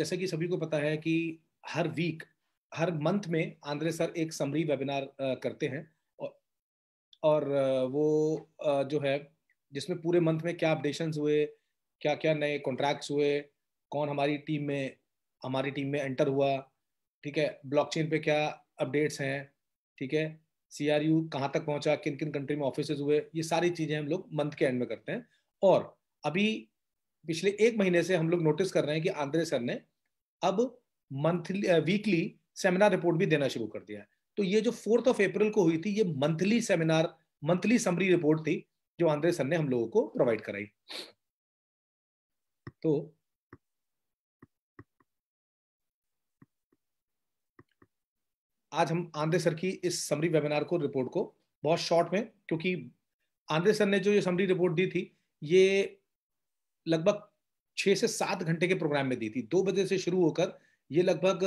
जैसे कि सभी को पता है कि हर वीक हर मंथ में आंद्रे सर एक समरी वेबिनार करते हैं और वो जो है जिसमें पूरे मंथ में क्या अपडेशंस हुए क्या क्या नए कॉन्ट्रैक्ट्स हुए कौन हमारी टीम में हमारी टीम में एंटर हुआ ठीक है ब्लॉकचेन पे क्या अपडेट्स हैं ठीक है सी आर यू कहाँ तक पहुँचा किन किन कंट्री में ऑफिस हुए ये सारी चीज़ें हम लोग मंथ के एंड में करते हैं और अभी पिछले एक महीने से हम लोग नोटिस कर रहे हैं कि आंद्रे सर ने अब मंथली वीकली सेमिनार रिपोर्ट भी देना शुरू कर दिया है तो ये जो फोर्थ ऑफ अप्रैल को हुई थी ये monthly seminar monthly summary report थी जो आंद्रे सर ने हम लोगों को प्रोवाइड कराई तो आज हम आंद्रे सर की इस समरी वेबिनार को रिपोर्ट को बहुत शॉर्ट में क्योंकि आंद्रे सर ने जो ये समरी रिपोर्ट दी थी ये लगभग छः से सात घंटे के प्रोग्राम में दी थी दो बजे से शुरू होकर ये लगभग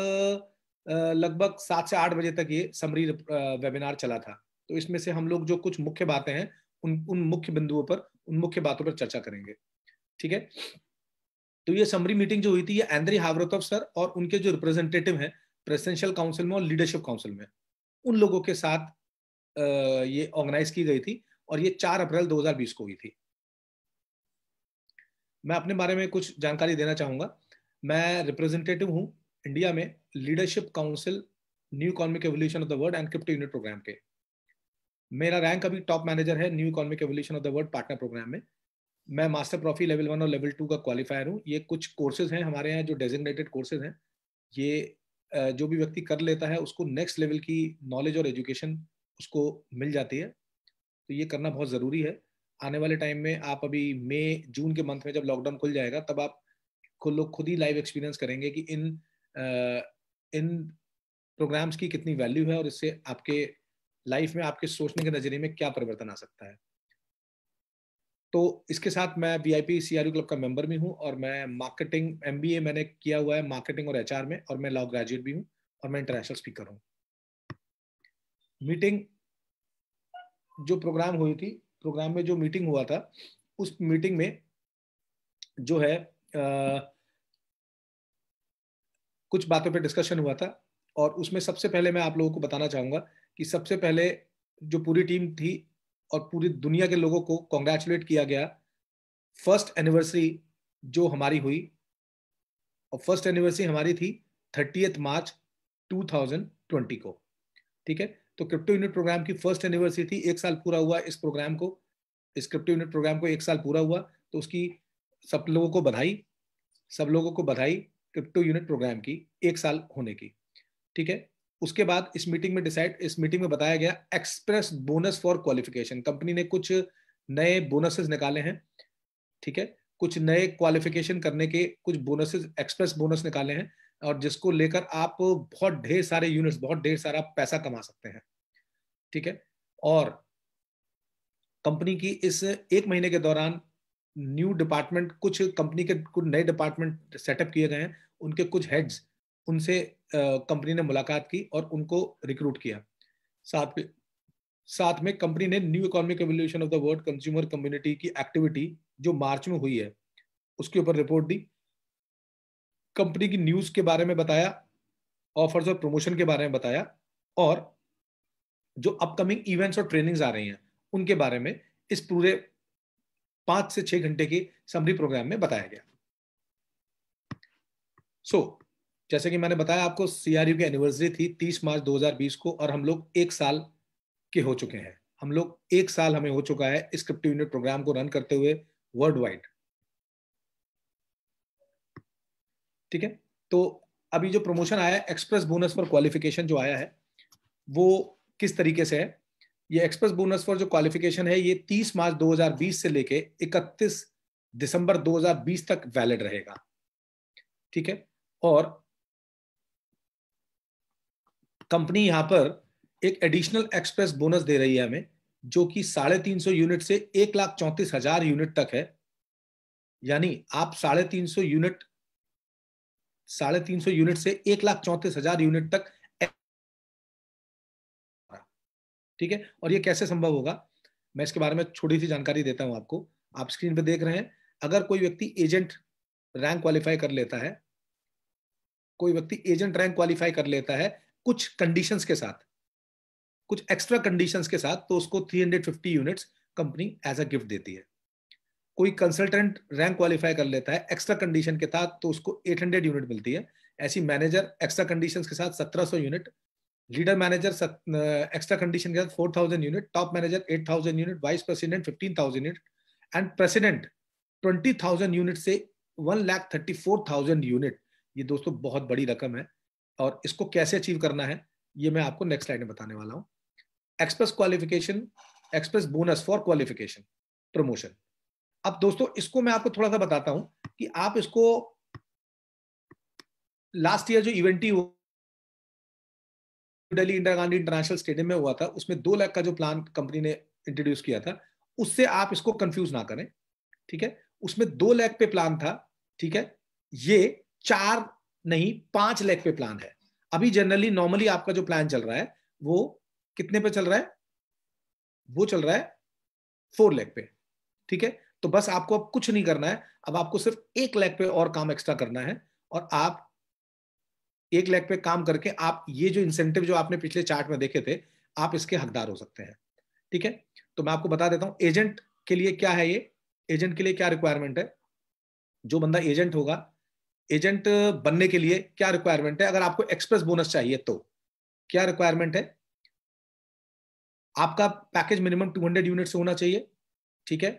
लगभग सात से आठ बजे तक ये समरी वेबिनार चला था तो इसमें से हम लोग जो कुछ मुख्य बातें हैं उन उन मुख्य बिंदुओं पर उन मुख्य बातों पर चर्चा करेंगे ठीक है तो ये समरी मीटिंग जो हुई थी ये एंद्री हावरतव सर और उनके जो रिप्रेजेंटेटिव हैं प्रेसिडेंशियल काउंसिल में और लीडरशिप काउंसिल में उन लोगों के साथ ये ऑर्गेनाइज की गई थी और ये चार अप्रैल दो को हुई थी मैं अपने बारे में कुछ जानकारी देना चाहूँगा मैं रिप्रेजेंटेटिव हूँ इंडिया में leadership council new economic evolution of the world and crypto unit program के मेरा रैंक अभी टॉप मैनेजर है new economic evolution of the world partner program में मैं मास्टर प्रॉफी लेवल वन और लेवल टू का क्वालिफायर हूँ ये कुछ कोर्सेज हैं हमारे यहाँ जो डेजिग्नेटेड कोर्सेज हैं ये जो भी व्यक्ति कर लेता है उसको नेक्स्ट लेवल की नॉलेज और एजुकेशन उसको मिल जाती है तो ये करना बहुत ज़रूरी है आने वाले टाइम में आप अभी मई जून के मंथ में जब लॉकडाउन खुल जाएगा तब आप खुद लोग खुद ही लाइव एक्सपीरियंस करेंगे कि इन आ, इन प्रोग्राम्स की कितनी वैल्यू है और इससे आपके लाइफ में आपके सोचने के नज़रिए में क्या परिवर्तन आ सकता है तो इसके साथ मैं V I P C R U club का मेंबर भी हूँ और मैं मार्केटिंग एम बी ए मैंने किया हुआ है मार्केटिंग और एच आर में और मैं लॉ ग्रेजुएट भी हूँ और मैं इंटरनेशनल स्पीकर हूँ मीटिंग जो प्रोग्राम हुई थी प्रोग्राम में जो मीटिंग हुआ था उस मीटिंग में जो है आ, कुछ बातों पे डिस्कशन हुआ था और उसमें सबसे पहले मैं आप लोगों को बताना चाहूंगा कि सबसे पहले जो पूरी टीम थी और पूरी दुनिया के लोगों को कॉन्ग्रेचुलेट किया गया फर्स्ट एनिवर्सरी जो हमारी हुई और फर्स्ट एनिवर्सरी हमारी थी थर्टीथ मार्च 2020 को ठीक है तो क्रिप्टो यूनिट प्रोग्राम की फर्स्ट एनिवर्सरी एक साल पूरा हुआ इस प्रोग्राम को इस क्रिप्टो यूनिट प्रोग्राम को एक साल पूरा हुआ तो उसकी सब लोगों को बधाई सब लोगों को बधाई क्रिप्टो यूनिट प्रोग्राम की एक साल होने की ठीक है उसके बाद इस मीटिंग में डिसाइड इस मीटिंग में बताया गया express bonus for qualification company ने कुछ नए बोनसेस निकाले हैं ठीक है कुछ नए क्वालिफिकेशन करने के कुछ बोनसेस एक्सप्रेस बोनस निकाले हैं और जिसको लेकर आप बहुत ढेर सारे यूनिट्स बहुत ढेर सारा पैसा कमा सकते हैं ठीक है और कंपनी की इस एक महीने के दौरान न्यू डिपार्टमेंट कुछ कंपनी के कुछ नए डिपार्टमेंट सेटअप किए गए हैं उनके कुछ हेड्स उनसे कंपनी ने मुलाकात की और उनको रिक्रूट किया साथ में साथ में कंपनी ने new economic evolution of the world consumer community की एक्टिविटी जो मार्च में हुई है उसके ऊपर रिपोर्ट दी कंपनी की न्यूज के बारे में बताया ऑफर्स और प्रमोशन के बारे में बताया और जो अपकमिंग इवेंट्स और ट्रेनिंग्स आ रही हैं उनके बारे में इस पूरे पांच से छह घंटे के समरी प्रोग्राम में बताया गया सो so, जैसे कि मैंने बताया आपको सीआरयू की एनिवर्सरी थी 30 मार्च 2020 को और हम लोग एक साल के हो चुके हैं हम लोग एक साल हमें हो चुका है इस क्रिप्टिव यूनिट प्रोग्राम को रन करते हुए वर्ल्ड वाइड ठीक है तो अभी जो प्रमोशन आया एक्सप्रेस बोनस फॉर क्वालिफिकेशन जो आया है वो किस तरीके से है ये एक्सप्रेस बोनस फॉर जो क्वालिफिकेशन है ये 30 मार्च 2020 से लेके 31 दिसंबर 2020 तक वैलिड रहेगा ठीक है और कंपनी यहां पर एक एडिशनल एक्सप्रेस बोनस दे रही है हमें जो कि साढ़े तीन सौ यूनिट से एक लाख चौंतीस हजार यूनिट तक है यानी आप साढ़े तीन सौ यूनिट साढ़े तीन सौ यूनिट से एक लाख चौंतीस हजार यूनिट तक ठीक है और ये कैसे संभव होगा मैं इसके बारे में छोटी सी जानकारी देता हूं आपको आप स्क्रीन पे देख रहे हैं अगर कोई व्यक्ति एजेंट रैंक क्वालिफाई कर लेता है कोई व्यक्ति एजेंट रैंक क्वालिफाई कर लेता है कुछ कंडीशंस के साथ कुछ एक्स्ट्रा कंडीशंस के साथ तो उसको 350 units company as a gift देती है कोई कंसल्टेंट रैंक क्वालिफाई कर लेता है एक्स्ट्रा कंडीशन के साथ तो उसको 800 यूनिट मिलती है ऐसी मैनेजर एक्स्ट्रा कंडीशंस के साथ 1700 unit leader manager extra condition के साथ four thousand unit top manager eight thousand unit vice president fifteen thousand unit and president twenty thousand unit से one lakh thirty four thousand unit ये दोस्तों बहुत बड़ी रकम है और इसको कैसे अचीव करना है ये मैं आपको नेक्स्ट स्लाइड में बताने वाला हूँ express qualification express bonus for qualification promotion अब दोस्तों इसको मैं आपको थोड़ा सा बताता हूँ कि आप इसको लास्ट ईयर जो event Delhi Indira Gandhi international stadium में हुआ था उसमें दो लाख का जो प्लान कंपनी ने इंट्रोड्यूस किया था उससे आप इसको कंफ्यूज ना करें ठीक है उसमें दो लाख पे प्लान था ठीक है ये चार नहीं पांच लाख पे प्लान है अभी जनरली नॉर्मली आपका जो प्लान चल रहा है वो कितने पे चल रहा है वो चल रहा है फोर लैख पे ठीक है तो बस आपको अब कुछ नहीं करना है अब आपको सिर्फ एक लैख पे और काम एक्स्ट्रा करना है और आप एक लैख पे काम करके आप ये जो इंसेंटिव जो आपने पिछले चार्ट में देखे थे आप इसके हकदार हो सकते हैं ठीक है तो मैं आपको बता देता हूँ एजेंट के लिए क्या है ये एजेंट के लिए क्या रिक्वायरमेंट है जो बंदा एजेंट होगा एजेंट बनने के लिए क्या रिक्वायरमेंट है अगर आपको एक्सप्रेस बोनस चाहिए तो क्या रिक्वायरमेंट है आपका पैकेज मिनिमम 200 यूनिट होना चाहिए ठीक है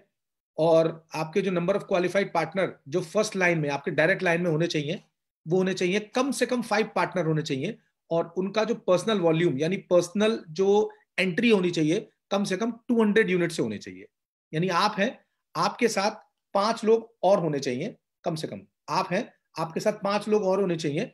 और आपके जो नंबर ऑफ क्वालिफाइड पार्टनर जो फर्स्ट लाइन में आपके डायरेक्ट लाइन में होने चाहिए वो होने चाहिए कम से कम फाइव पार्टनर होने चाहिए और उनका जो पर्सनल वॉल्यूम यानी पर्सनल जो एंट्री होनी चाहिए कम से कम 200 यूनिट से होने चाहिए यानी आप हैं आपके साथ पांच लोग और होने चाहिए कम से कम आप हैं आपके साथ पांच लोग और होने चाहिए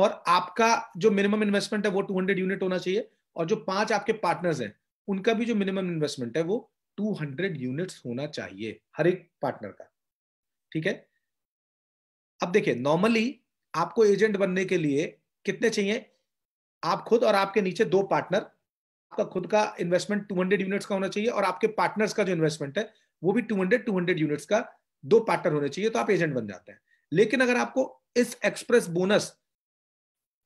और आपका जो मिनिमम इन्वेस्टमेंट है वो 200 यूनिट होना चाहिए और जो पांच आपके पार्टनर्स हैं उनका भी जो मिनिमम इन्वेस्टमेंट है वो 200 यूनिट्स होना चाहिए हर एक पार्टनर का ठीक है अब देखिए नॉर्मली आपको एजेंट बनने के लिए कितने चाहिए आप खुद और आपके नीचे दो पार्टनर आपका खुद का इन्वेस्टमेंट 200 यूनिट्स का होना चाहिए और आपके पार्टनर्स का जो इन्वेस्टमेंट है वो भी 200 200 यूनिट्स का दो पार्टनर होने चाहिए तो आप एजेंट बन जाते हैं लेकिन अगर आपको इस एक्सप्रेस बोनस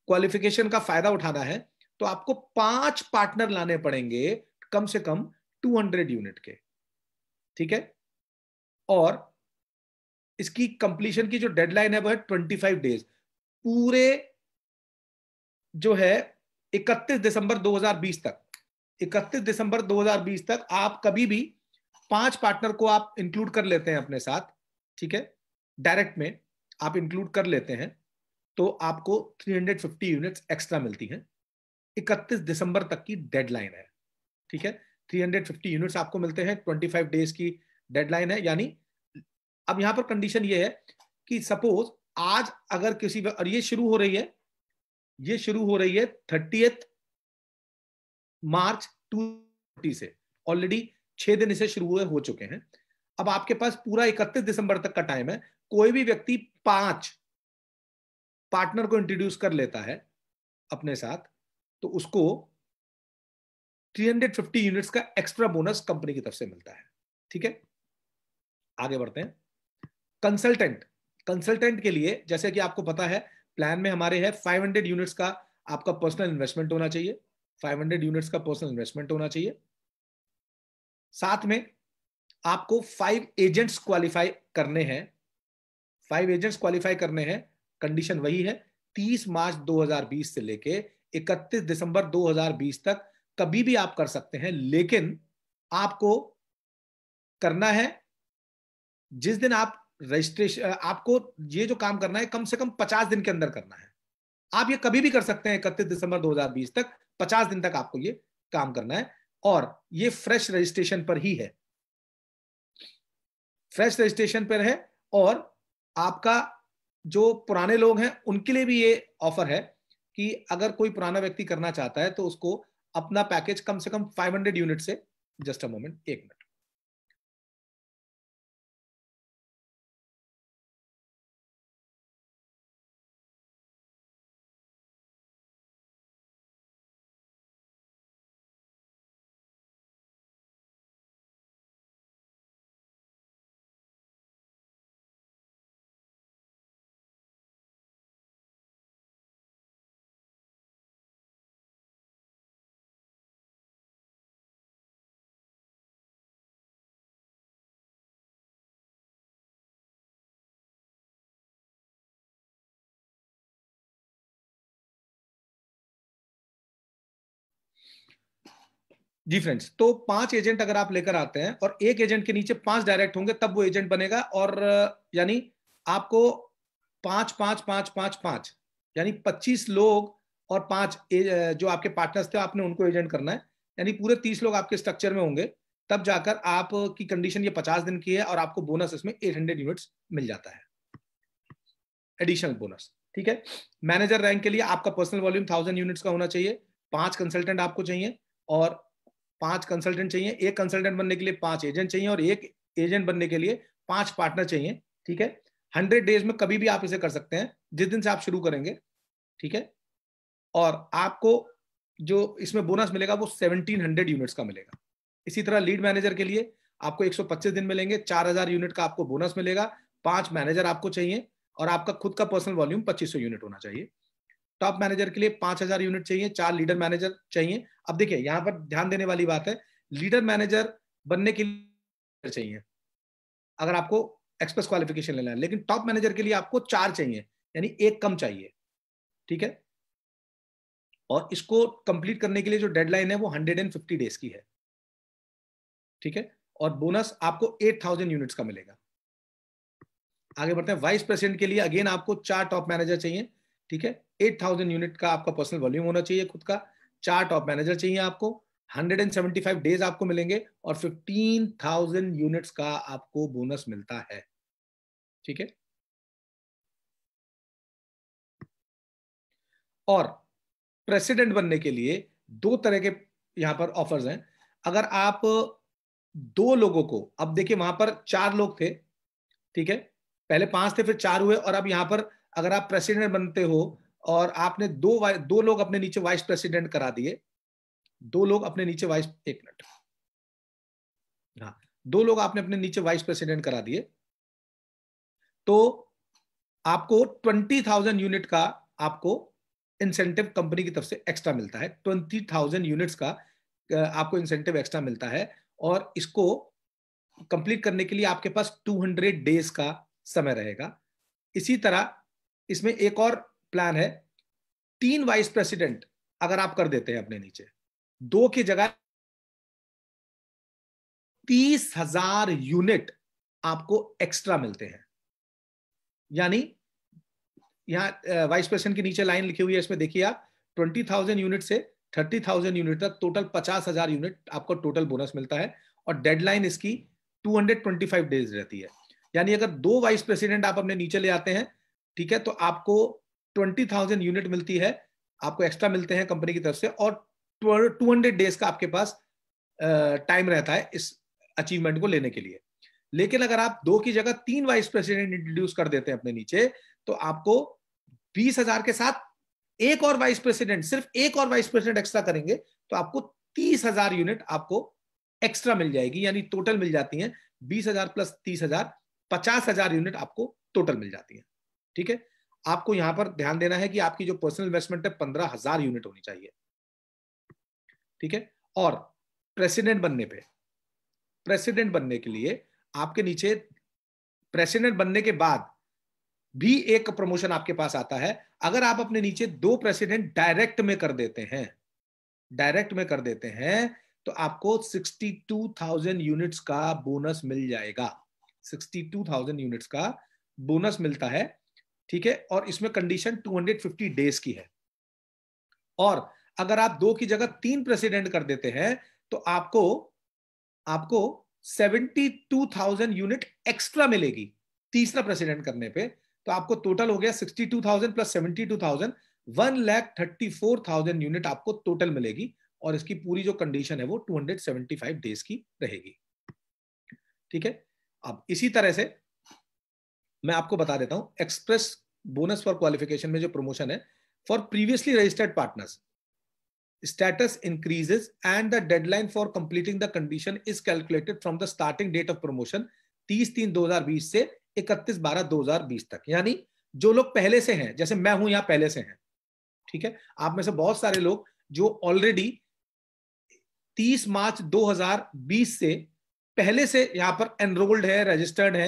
क्वालिफिकेशन का फायदा उठाना है तो आपको पांच पार्टनर लाने पड़ेंगे कम से कम 200 यूनिट के ठीक है और इसकी कंप्लीशन की जो डेडलाइन है वो है 25 डेज पूरे जो है 31 दिसंबर 2020 तक 31 दिसंबर 2020 तक आप कभी भी पांच पार्टनर को आप इंक्लूड कर लेते हैं अपने साथ ठीक है डायरेक्ट में आप इंक्लूड कर लेते हैं तो आपको 350 यूनिट्स एक्स्ट्रा मिलती हैं 31 दिसंबर तक की डेडलाइन है ठीक है 350 यूनिट्स आपको मिलते हैं 25 डेज की डेडलाइन है यानी अब यहां पर कंडीशन ये है कि सपोज आज अगर किसी और ये शुरू हो रही है ये शुरू हो रही है थर्टी मार्च टू से ऑलरेडी छह दिन इसे शुरू हुए हो चुके हैं अब आपके पास पूरा इकतीस दिसंबर तक का टाइम है कोई भी व्यक्ति पांच पार्टनर को इंट्रोड्यूस कर लेता है अपने साथ तो उसको 350 यूनिट्स का एक्स्ट्रा बोनस कंपनी की तरफ से मिलता है ठीक है आगे बढ़ते हैं कंसल्टेंट कंसल्टेंट के लिए जैसे कि आपको पता है प्लान में हमारे है 500 यूनिट्स का आपका पर्सनल इन्वेस्टमेंट होना चाहिए 500 यूनिट्स का पर्सनल इन्वेस्टमेंट होना चाहिए साथ में आपको फाइव एजेंट्स क्वालिफाई करने हैं फाइव एजेंट्स क्वालिफाई करने हैं कंडीशन वही है 30 मार्च 2020 से लेके 31 दिसंबर 2020 तक कभी भी आप कर सकते हैं लेकिन आपको करना है जिस दिन आप रजिस्ट्रेशन आपको ये जो काम करना है कम से कम पचास दिन के अंदर करना है आप ये कभी भी कर सकते हैं इकतीस दिसंबर 2020 तक पचास दिन तक आपको ये काम करना है और ये फ्रेश रजिस्ट्रेशन पर ही है फ्रेश रजिस्ट्रेशन पर है और आपका जो पुराने लोग हैं उनके लिए भी ये ऑफर है कि अगर कोई पुराना व्यक्ति करना चाहता है तो उसको अपना पैकेज कम से कम 500 यूनिट से जस्ट अ मोमेंट एक मिनट जी फ्रेंड्स तो पांच एजेंट अगर आप लेकर आते हैं और एक एजेंट के नीचे पांच डायरेक्ट होंगे तब वो एजेंट बनेगा और यानी आपको पांच पांच पांच पांच पांच यानी पच्चीस लोग और पांच जो आपके पार्टनर्स थे आपने उनको एजेंट करना है यानी पूरे तीस लोग आपके स्ट्रक्चर में होंगे तब जाकर आपकी कंडीशन ये पचास दिन की है और आपको बोनस इसमें एट हंड्रेड यूनिट्स मिल जाता है एडिशनल बोनस ठीक है मैनेजर रैंक के लिए आपका पर्सनल वॉल्यूम थाउजेंड यूनिट्स का होना चाहिए पांच कंसल्टेंट आपको चाहिए और पांच कंसल्टेंट चाहिए एक कंसल्टेंट बनने के लिए पांच एजेंट चाहिए और एक एजेंट बनने के लिए पांच पार्टनर चाहिए ठीक है हंड्रेड डेज में कभी भी आप इसे कर सकते हैं जिस दिन से आप शुरू करेंगे ठीक है और आपको जो इसमें बोनस मिलेगा वो सेवनटीन हंड्रेड यूनिट्स का मिलेगा इसी तरह लीड मैनेजर के लिए आपको एक सौ पच्चीस दिन मिलेंगे चार हजार यूनिट का आपको बोनस मिलेगा पांच मैनेजर आपको चाहिए और आपका खुद का पर्सनल वॉल्यूम पच्चीस सौ यूनिट होना चाहिए टॉप मैनेजर के लिए पांच हजार यूनिट चाहिए चार लीडर मैनेजर चाहिए अब देखिए यहाँ पर ध्यान देने वाली बात है लीडर मैनेजर बनने के लिए चाहिए अगर आपको एक्सप्रेस क्वालिफिकेशन लेना है लेकिन टॉप मैनेजर के लिए आपको चार चाहिए यानी एक कम चाहिए ठीक है और इसको कंप्लीट करने के लिए जो डेडलाइन है वो 150 डेज की है ठीक है और बोनस आपको 8000 यूनिट्स का मिलेगा आगे बढ़ते हैं वाइस प्रेसिडेंट के लिए अगेन आपको चार टॉप मैनेजर चाहिए ठीक है एट थाउजेंड यूनिट का आपका पर्सनल वॉल्यूम होना चाहिए खुद का चार टॉप मैनेजर चाहिए आपको hundred and seventy five days आपको मिलेंगे और फिफ्टीन थाउजेंड यूनिट्स का आपको बोनस मिलता है ठीक है और प्रेसिडेंट बनने के लिए दो तरह के यहां पर ऑफर्स हैं अगर आप दो लोगों को अब देखिए वहां पर चार लोग थे ठीक है पहले पांच थे फिर चार हुए और अब यहां पर अगर आप प्रेसिडेंट बनते हो और आपने दो दो लोग अपने नीचे वाइस प्रेसिडेंट करा दिए दो लोग अपने नीचे वाइस एक मिनट हाँ दो लोग आपने अपने नीचे वाइस प्रेसिडेंट करा दिए तो आपको ट्वेंटी थाउजेंड यूनिट का आपको इंसेंटिव कंपनी की तरफ से एक्स्ट्रा मिलता है ट्वेंटी थाउजेंड यूनिट्स का आपको इंसेंटिव एक्स्ट्रा मिलता है और इसको कंप्लीट करने के लिए आपके पास टू हंड्रेड डेज का समय रहेगा इसी तरह इसमें एक और प्लान है तीन वाइस प्रेसिडेंट अगर आप कर देते हैं अपने नीचे दो की जगह तीस हजार यूनिट आपको एक्स्ट्रा मिलते हैं यानी यहां वाइस प्रेसिडेंट के नीचे लाइन लिखी हुई है इसमें देखिए आप ट्वेंटी थाउजेंड यूनिट से थर्टी थाउजेंड यूनिट तक टोटल पचास हजार यूनिट आपको टोटल बोनस मिलता है और डेडलाइन इसकी two hundred twenty five days रहती है यानी अगर दो वाइस प्रेसिडेंट आप अपने नीचे ले आते हैं ठीक है तो आपको ट्वेंटी थाउजेंड यूनिट मिलती है आपको एक्स्ट्रा मिलते हैं कंपनी की तरफ से और टू हंड्रेड डेज का आपके पास टाइम रहता है इस अचीवमेंट को लेने के लिए लेकिन अगर आप दो की जगह तीन वाइस प्रेसिडेंट इंट्रोड्यूस कर देते हैं अपने नीचे तो आपको बीस हजार के साथ एक और वाइस प्रेसिडेंट सिर्फ एक और वाइस प्रेसिडेंट एक्स्ट्रा करेंगे तो आपको तीस हजार यूनिट आपको एक्स्ट्रा मिल जाएगी यानी टोटल मिल जाती है बीस हजार प्लस तीस हजार पचास हजार यूनिट आपको टोटल मिल जाती है ठीक है आपको यहां पर ध्यान देना है कि आपकी जो पर्सनल इन्वेस्टमेंट है पंद्रह हजार यूनिट होनी चाहिए ठीक है और प्रेसिडेंट बनने पे प्रेसिडेंट बनने के लिए आपके नीचे प्रेसिडेंट बनने के बाद भी एक प्रमोशन आपके पास आता है अगर आप अपने नीचे दो प्रेसिडेंट डायरेक्ट में कर देते हैं डायरेक्ट में कर देते हैं तो आपको 62,000 यूनिट्स का बोनस मिल जाएगा 62,000 यूनिट्स का बोनस मिलता है ठीक है और इसमें कंडीशन 250 डेज की है और अगर आप दो की जगह तीन प्रेसिडेंट कर देते हैं तो आपको आपको 72,000 यूनिट एक्स्ट्रा मिलेगी तीसरा प्रेसिडेंट करने पे तो आपको टोटल हो गया 62,000 plus 72,000 one lakh thirty four thousand unit आपको टोटल मिलेगी और इसकी पूरी जो कंडीशन है वो 275 डेज की रहेगी ठीक है अब इसी तरह से मैं आपको बता देता हूं एक्सप्रेस बोनस फॉर क्वालिफिकेशन में जो प्रमोशन है for previously registered partners status increases and the deadline for completing the condition is calculated from the starting date of promotion तीस तीन दो हजार बीस से इकतीस बारह दो हजार बीस तक यानी जो लोग पहले से हैं जैसे मैं हूं यहां पहले से हैं ठीक है आप में से बहुत सारे लोग जो ऑलरेडी 30 मार्च 2020 से पहले से यहां पर एनरोल्ड है रजिस्टर्ड है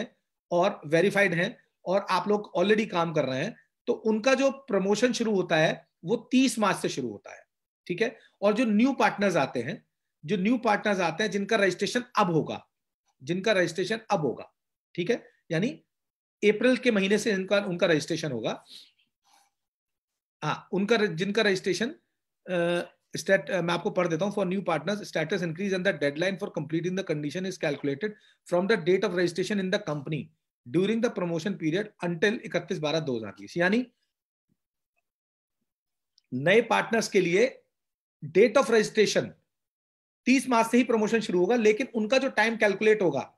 और वेरीफाइड हैं और आप लोग ऑलरेडी काम कर रहे हैं तो उनका जो प्रमोशन शुरू होता है वो तीस मार्च से शुरू होता है ठीक है और जो न्यू पार्टनर्स आते हैं जो न्यू पार्टनर्स आते हैं जिनका रजिस्ट्रेशन अब होगा जिनका रजिस्ट्रेशन अब होगा ठीक है यानी अप्रैल के महीने से इनका उनका रजिस्ट्रेशन होगा हाँ उनका जिनका रजिस्ट्रेशन स्टेट uh, मैं आपको पढ़ देता हूँ for new partners status increase and the deadline for completing the condition is calculated from the date of registration in the company during the promotion period until इकतीस बारह दो हजार बीस यानी नए पार्टनर्स के लिए डेट ऑफ रजिस्ट्रेशन तीस मार्च से ही प्रमोशन शुरू होगा लेकिन उनका जो टाइम कैलकुलेट होगा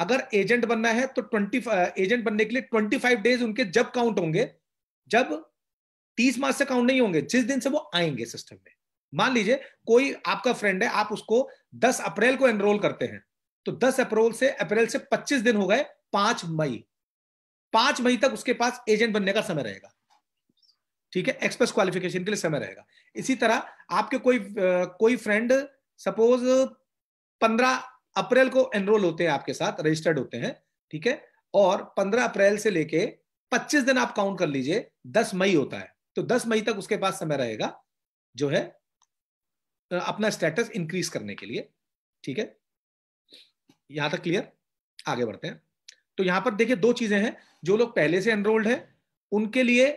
अगर एजेंट बनना है तो ट्वेंटी एजेंट uh, बनने के लिए ट्वेंटी फाइव डेज उनके जब काउंट होंगे जब तीस मार्च से काउंट नहीं होंगे जिस दिन से वो आएंगे सिस्टम में मान लीजिए कोई आपका फ्रेंड है आप उसको 10 अप्रैल को एनरोल करते हैं तो 10 अप्रैल से अप्रैल से 25 दिन हो गए 5 मई 5 मई तक उसके पास एजेंट बनने का समय रहेगा ठीक है एक्सप्रेस क्वालिफिकेशन के लिए समय रहेगा इसी तरह आपके कोई कोई फ्रेंड सपोज 15 अप्रैल को एनरोल होते हैं आपके साथ रजिस्टर्ड होते हैं ठीक है और 15 अप्रैल से लेके 25 दिन आप काउंट कर लीजिए 10 मई होता है तो 10 मई तक उसके पास समय रहेगा जो है अपना स्टेटस इंक्रीज करने के लिए ठीक है यहां तक क्लियर आगे बढ़ते हैं तो यहां पर देखिए दो चीजें हैं जो लोग पहले से एनरोल्ड हैं उनके लिए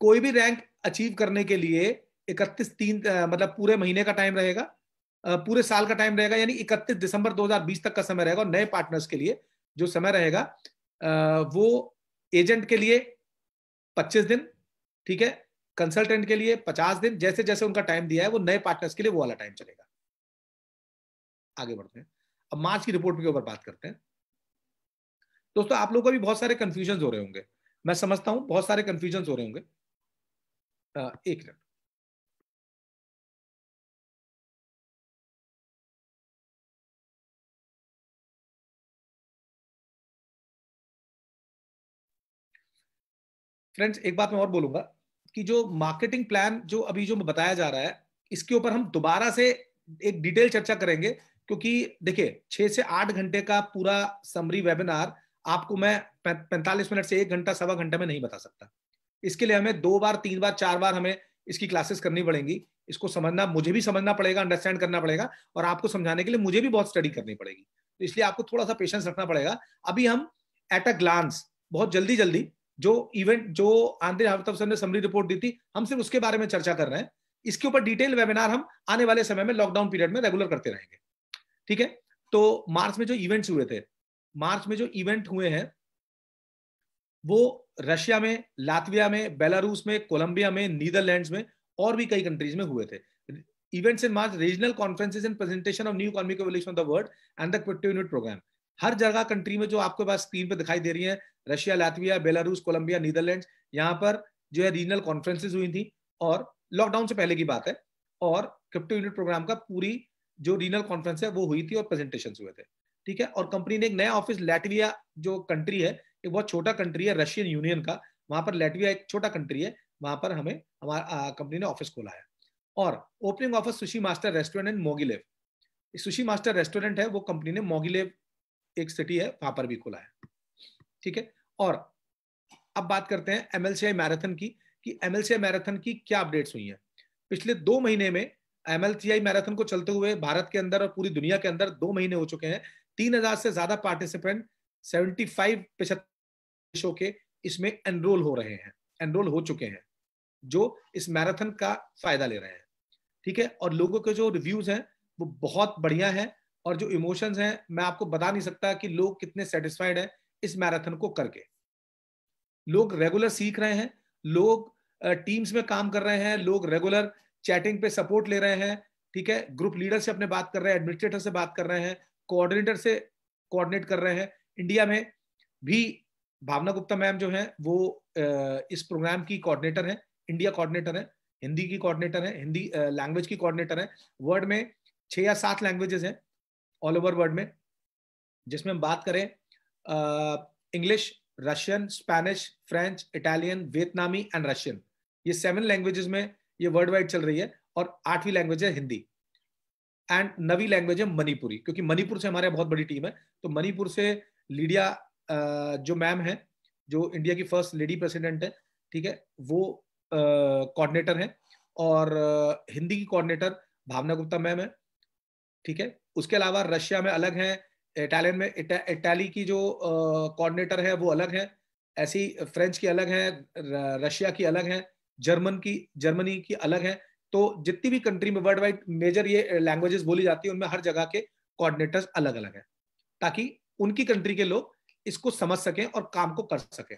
कोई भी रैंक अचीव करने के लिए इकतीस तीन मतलब पूरे महीने का टाइम रहेगा पूरे साल का टाइम रहेगा यानी इकतीस दिसंबर 2020 तक का समय रहेगा और नए पार्टनर्स के लिए जो समय रहेगा वो एजेंट के लिए 25 दिन ठीक है कंसल्टेंट के लिए पचास दिन जैसे जैसे उनका टाइम दिया है वो नए पार्टनर्स के लिए वो वाला टाइम चलेगा आगे बढ़ते हैं अब मार्च की रिपोर्ट के ऊपर बात करते हैं दोस्तों आप लोगों को भी बहुत सारे कंफ्यूजन हो रहे होंगे मैं समझता हूं बहुत सारे कंफ्यूजन हो रहे होंगे एक मिनट फ्रेंड्स एक बात मैं और बोलूंगा कि जो मार्केटिंग प्लान जो अभी जो बताया जा रहा है इसके ऊपर हम दोबारा से एक डिटेल चर्चा करेंगे क्योंकि देखिए छह से आठ घंटे का पूरा समरी वेबिनार आपको मैं पैंतालीस मिनट से एक घंटा सवा घंटे में नहीं बता सकता इसके लिए हमें दो बार तीन बार चार बार हमें इसकी क्लासेस करनी पड़ेंगी इसको समझना मुझे भी समझना पड़ेगा अंडरस्टैंड करना पड़ेगा और आपको समझाने के लिए मुझे भी बहुत स्टडी करनी पड़ेगी तो इसलिए आपको थोड़ा सा पेशेंस रखना पड़ेगा अभी हम एट अ ग्लांस बहुत जल्दी जल्दी जो इवेंट जो आंद्रे सर ने समरी रिपोर्ट दी थी हम सिर्फ उसके बारे में चर्चा कर रहे हैं इसके ऊपर डिटेल वेबिनार हम आने वाले समय में लॉकडाउन पीरियड में रेगुलर करते रहेंगे ठीक है तो मार्च में जो इवेंट्स हुए थे मार्च में जो इवेंट हुए हैं वो रशिया में लातविया में बेलारूस में कोलंबिया में नीदरलैंड्स में और भी कई कंट्रीज में हुए थे events in March regional conferences and presentation of new economic of the world and and the हर जगह कंट्री में जो आपके पास स्क्रीन पर दिखाई दे रही है Russia Latvia Belarus Colombia Netherlands यहाँ पर जो है रीजनल कॉन्फ्रेंसेज हुई थी और लॉकडाउन से पहले की बात है और क्रिप्टो यूनिट प्रोग्राम का पूरी जो रीजनल कॉन्फ्रेंस है वो हुई थी और प्रेजेंटेशन हुए थे ठीक है और कंपनी ने एक नया ऑफिस लैटविया जो कंट्री है एक बहुत छोटा कंट्री है रशियन यूनियन का वहां पर लैटविया एक छोटा कंट्री है वहां पर हमें हमारा कंपनी ने ऑफिस खोला है और opening of sushi master restaurant in Mogilev sushi master restaurant है वो कंपनी ने मोगिलेव एक सिटी है वहां पर भी खुला है ठीक है और अब बात करते हैं एमएलसीआई मैराथन की कि एमएलसीआई मैराथन की क्या अपडेट्स हुई हैं पिछले दो महीने में एमएलसीआई मैराथन को चलते हुए भारत के अंदर और पूरी दुनिया के अंदर दो महीने हो चुके हैं तीन हजार से ज्यादा पार्टिसिपेंट सेवेंटी फाइव देशों के इसमें एनरोल हो रहे हैं एनरोल हो चुके हैं जो इस मैराथन का फायदा ले रहे हैं ठीक है और लोगों के जो रिव्यूज हैं वो बहुत बढ़िया है और जो इमोशंस हैं मैं आपको बता नहीं सकता कि लोग कितने सेटिस्फाइड हैं इस मैराथन को करके लोग रेगुलर सीख रहे हैं लोग टीम्स में काम कर रहे हैं लोग रेगुलर चैटिंग पे सपोर्ट ले रहे हैं ठीक है ग्रुप लीडर से अपने बात कर रहे हैं एडमिनिस्ट्रेटर से बात कर रहे हैं कोऑर्डिनेटर से कोऑर्डिनेट कर रहे हैं इंडिया में भी भावना गुप्ता मैम जो है वो इस प्रोग्राम की कोऑर्डिनेटर है इंडिया कोऑर्डिनेटर है हिंदी की कोऑर्डिनेटर है हिंदी लैंग्वेज की कोऑर्डिनेटर है वर्ल्ड में छह या सात लैंग्वेजेस हैं ऑल ओवर वर्ल्ड में जिसमें हम बात करें English Russian Spanish French Italian Vietnamese and Russian ये सेवन लैंग्वेजेस में ये वर्ल्ड वाइड चल रही है और आठवीं लैंग्वेज है हिंदी एंड नवी लैंग्वेज है मणिपुरी क्योंकि मणिपुर से हमारे बहुत बड़ी टीम है तो मणिपुर से लीडिया जो मैम है जो इंडिया की फर्स्ट लेडी प्रेसिडेंट है ठीक है वो कोऑर्डिनेटर है और हिंदी की कोऑर्डिनेटर भावना गुप्ता मैम है ठीक है उसके अलावा रशिया में अलग हैं इटालियन में इटाली की जो कोऑर्डिनेटर है वो अलग है ऐसी फ्रेंच की अलग है रशिया की अलग है जर्मन की जर्मनी की अलग है तो जितनी भी कंट्री में वर्ल्ड वाइड मेजर ये लैंग्वेजेस बोली जाती है उनमें हर जगह के कोऑर्डिनेटर्स अलग अलग हैं ताकि उनकी कंट्री के लोग इसको समझ सकें और काम को कर सकें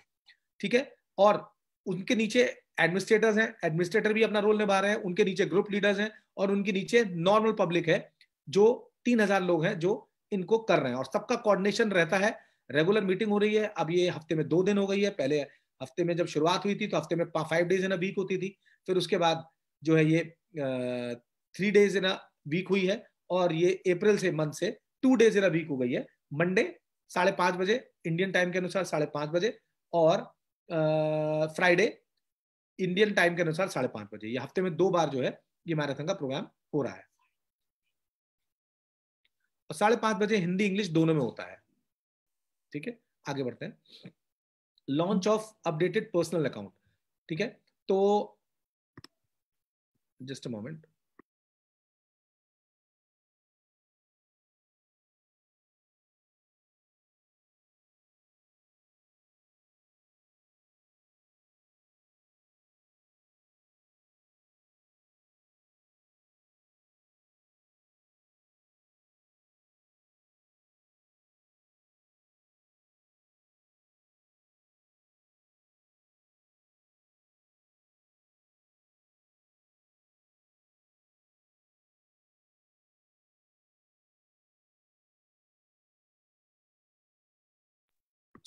ठीक है और उनके नीचे एडमिनिस्ट्रेटर्स हैं एडमिनिस्ट्रेटर भी अपना रोल निभा रहे हैं उनके नीचे ग्रुप लीडर्स हैं और उनके नीचे नॉर्मल पब्लिक है जो तीन हजार लोग हैं जो इनको कर रहे हैं और सबका कोऑर्डिनेशन रहता है रेगुलर मीटिंग हो रही है अब ये हफ्ते में दो दिन हो गई है पहले हफ्ते में जब शुरुआत हुई थी तो हफ्ते में five days in a week होती थी फिर उसके बाद जो है ये three days in a week हुई है और ये अप्रैल से मंथ से two days in a week हो गई है मंडे साढ़े पांच बजे इंडियन टाइम के अनुसार साढ़े पांच बजे और फ्राइडे इंडियन टाइम के अनुसार साढ़े पांच बजे ये हफ्ते में दो बार जो है ये मैराथन का प्रोग्राम हो रहा है और साढ़े पांच बजे हिंदी इंग्लिश दोनों में होता है ठीक है आगे बढ़ते हैं launch of updated personal account ठीक है तो just a moment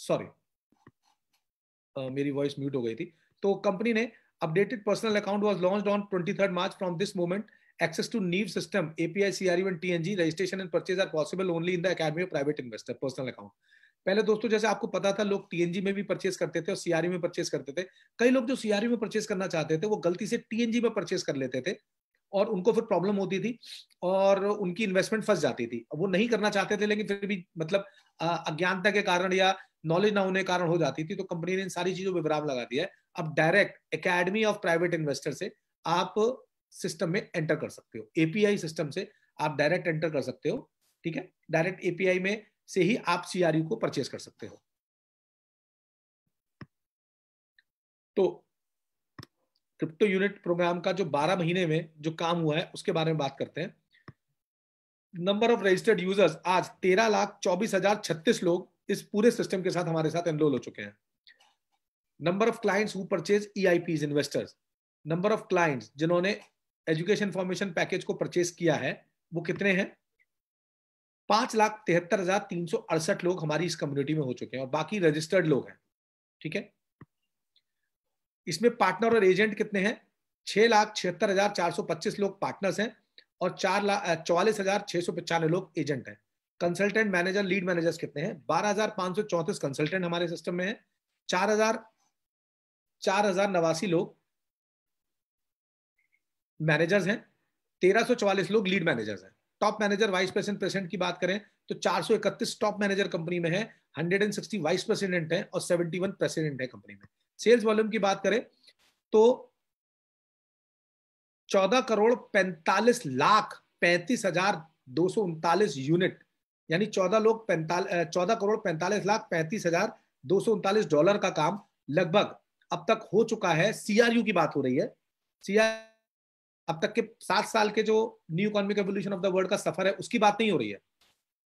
sorry uh, मेरी वॉइस म्यूट हो गई थी तो कंपनी ने updated personal account was launch on twenty third March from this moment access to new system API api crm and tng registration and purchase are possible only in the academy of private investor personal account पहले दोस्तों जैसे आपको पता था लोग TNG में भी purchase करते थे और सीआरई e में परचेस करते थे कई लोग जो सीआरई e में परचेस करना चाहते थे वो गलती से टीएनजी में परचेस कर लेते थे और उनको फिर प्रॉब्लम होती थी और उनकी इन्वेस्टमेंट फंस जाती थी वो नहीं करना चाहते थे लेकिन फिर भी मतलब अज्ञानता के कारण या नॉलेज ना होने के कारण हो जाती थी तो कंपनी ने इन सारी चीजों पर विराम लगा दिया है अब direct academy of private investor से आप सिस्टम में एंटर कर सकते हो एपीआई सिस्टम से आप डायरेक्ट एंटर कर सकते हो ठीक है डायरेक्ट एपीआई में से ही आप सीआरयू को परचेस कर सकते हो तो क्रिप्टो यूनिट प्रोग्राम का जो 12 महीने में जो काम हुआ है उसके बारे में बात करते हैं नंबर ऑफ रजिस्टर्ड यूजर्स आज तेरह लाख चौबीस हजार छत्तीस लोग इस पूरे सिस्टम के साथ हमारे साथ एनरोल हो चुके हैं number of clients who purchase EIPs investors number of clients जिन्होंने एजुकेशन फॉर्मेशन पैकेज को परचेज किया है वो कितने हैं पांच लाख तिहत्तर हजार तीन सौ अड़सठ लोग हमारी इस कम्युनिटी में हो चुके हैं और बाकी रजिस्टर्ड लोग हैं ठीक है इसमें पार्टनर और एजेंट कितने हैं छह लाख छिहत्तर हजार चार सौ पच्चीस लोग पार्टनर्स हैं और चार लाख चौवालीस हजार छह सौ पचानवे लोग एजेंट हैं कंसल्टेंट मैनेजर लीड मैनेजर्स कितने हैं बारह हजार पांच सौ कंसल्टेंट हमारे सिस्टम में है चार हजार नवासी लोग मैनेजर्स हैं तेरह सौ चौवालीस लोग लीड मैनेजर्स हैं top manager vice president president की बात करें तो चार सौ इकतीस टॉप मैनेजर कंपनी में है hundred and sixty vice president है और सेवेंटी वन प्रेसिडेंट है कंपनी में सेल्स वॉल्यूम की बात करें तो चौदह करोड़ पैंतालीस लाख पैंतीस हजार दो सौ उनतालीस यूनिट यानी चौदह लोग पैंतालीस चौदह करोड़ पैंतालीस लाख पैंतीस हजार दो सौ उनतालीस डॉलर का काम लगभग अब तक हो चुका है सीआरयू की बात हो रही है सीआर अब तक के सात साल के जो new economic evolution of the world का सफर है उसकी बात नहीं हो रही है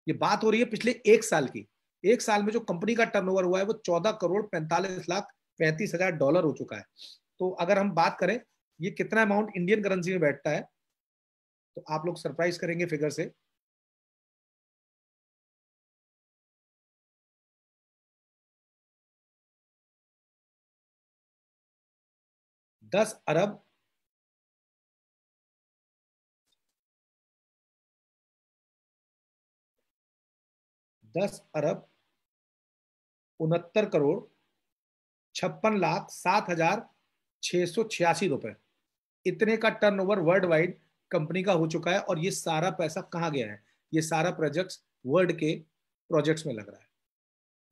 ये बात हो रही है पिछले एक साल की एक साल में जो कंपनी का टर्नओवर हुआ है वो चौदह करोड़ पैंतालीस लाख पैंतीस हजार डॉलर हो चुका है तो अगर हम बात करें ये कितना अमाउंट इंडियन करेंसी में बैठता है तो आप लोग सरप्राइज करेंगे फिगर से दस अरब दस अरब उनहत्तर करोड़ छप्पन लाख सात हजार छह सौ छियासी रुपए इतने का टर्नओवर वर्ल्ड वाइड कंपनी का हो चुका है और ये सारा पैसा कहाँ गया है ये सारा प्रोजेक्ट्स वर्ल्ड के प्रोजेक्ट्स में लग रहा है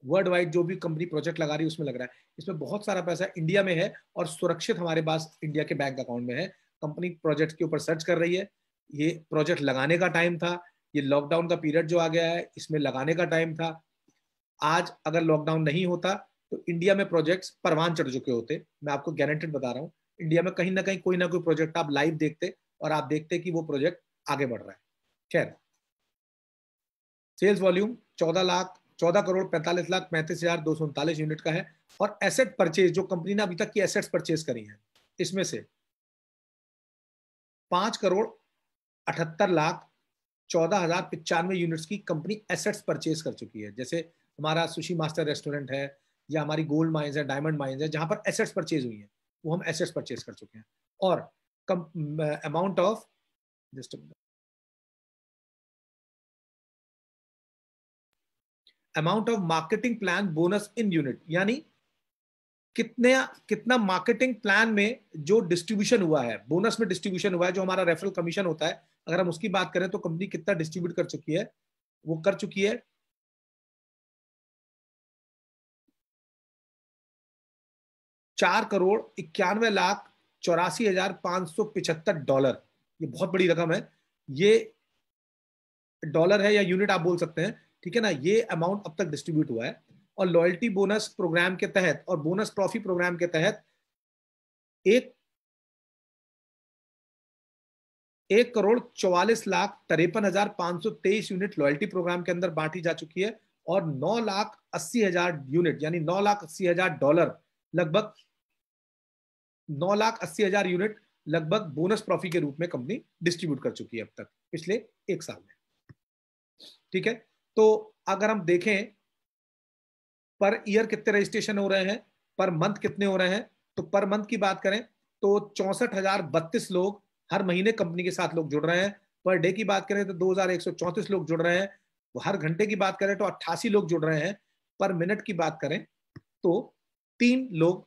वर्ल्ड वाइड जो भी कंपनी प्रोजेक्ट लगा रही है उसमें लग रहा है इसमें बहुत सारा पैसा इंडिया में है और सुरक्षित हमारे पास इंडिया के बैंक अकाउंट में है कंपनी प्रोजेक्ट के ऊपर सर्च कर रही है ये प्रोजेक्ट लगाने का टाइम था ये लॉकडाउन का पीरियड जो आ गया है इसमें लगाने का टाइम था आज अगर लॉकडाउन नहीं होता तो इंडिया में प्रोजेक्ट्स परवान चढ़ चुके होते मैं आपको गारंटेड बता रहा हूँ इंडिया में कहीं ना कहीं कोई ना कोई प्रोजेक्ट आप लाइव देखते और आप देखते कि वो प्रोजेक्ट आगे बढ़ रहा है खैर सेल्स वॉल्यूम चौदह लाख चौदह करोड़ पैंतालीस लाख पैंतीस हजार दो सौ उनतालीस यूनिट का है और एसेट परचेज जो कंपनी ने अभी तक की एसेट्स परचेज करी हैं इसमें से पांच करोड़ अठहत्तर लाख चौदह हजार पचानवे यूनिट्स की कंपनी एसेट्स परचेज कर चुकी है जैसे हमारा सुशी मास्टर रेस्टोरेंट है या हमारी गोल्ड माइंस है डायमंड माइंस है जहां पर एसेट्स परचेज हुई है वो हम एसेट्स परचेज कर चुके हैं और amount of just amount of marketing plan bonus in unit यानी कितने कितना मार्केटिंग प्लान में जो डिस्ट्रीब्यूशन हुआ है बोनस में डिस्ट्रीब्यूशन हुआ है जो हमारा रेफरल कमीशन होता है अगर हम उसकी बात करें तो कंपनी कितना डिस्ट्रीब्यूट कर चुकी है वो कर चुकी है चार करोड़ इक्यानवे लाख चौरासी हजार पांच सौ पिछहत्तर डॉलर ये बहुत बड़ी रकम है ये डॉलर है या यूनिट आप बोल सकते हैं ठीक है ना ये अमाउंट अब तक डिस्ट्रीब्यूट हुआ है और लॉयल्टी बोनस प्रोग्राम के तहत और बोनस ट्रॉफी प्रोग्राम के तहत एक एक करोड़ चौवालीस लाख तिरपन हजार पांच सौ तेईस यूनिट लॉयल्टी प्रोग्राम के अंदर बांटी जा चुकी है और नौ लाख अस्सी हजार यूनिट यानी नौ लाख अस्सी हजार डॉलर लगभग नौ लाख अस्सी हजार यूनिट लगभग बोनस प्रॉफी के रूप में कंपनी डिस्ट्रीब्यूट कर चुकी है अब तक पिछले एक साल में ठीक है तो अगर हम देखें पर ईयर कितने रजिस्ट्रेशन हो रहे हैं पर मंथ कितने हो रहे हैं तो पर मंथ की बात करें तो चौसठ हजार बत्तीस लोग हर महीने कंपनी के साथ लोग जुड़ रहे हैं पर डे की बात करें तो दो हजार एक सौ चौंतीस लोग जुड़ रहे हैं हर घंटे की बात करें तो अट्ठासी लोग जुड़ रहे हैं पर मिनट की बात करें तो तीन लोग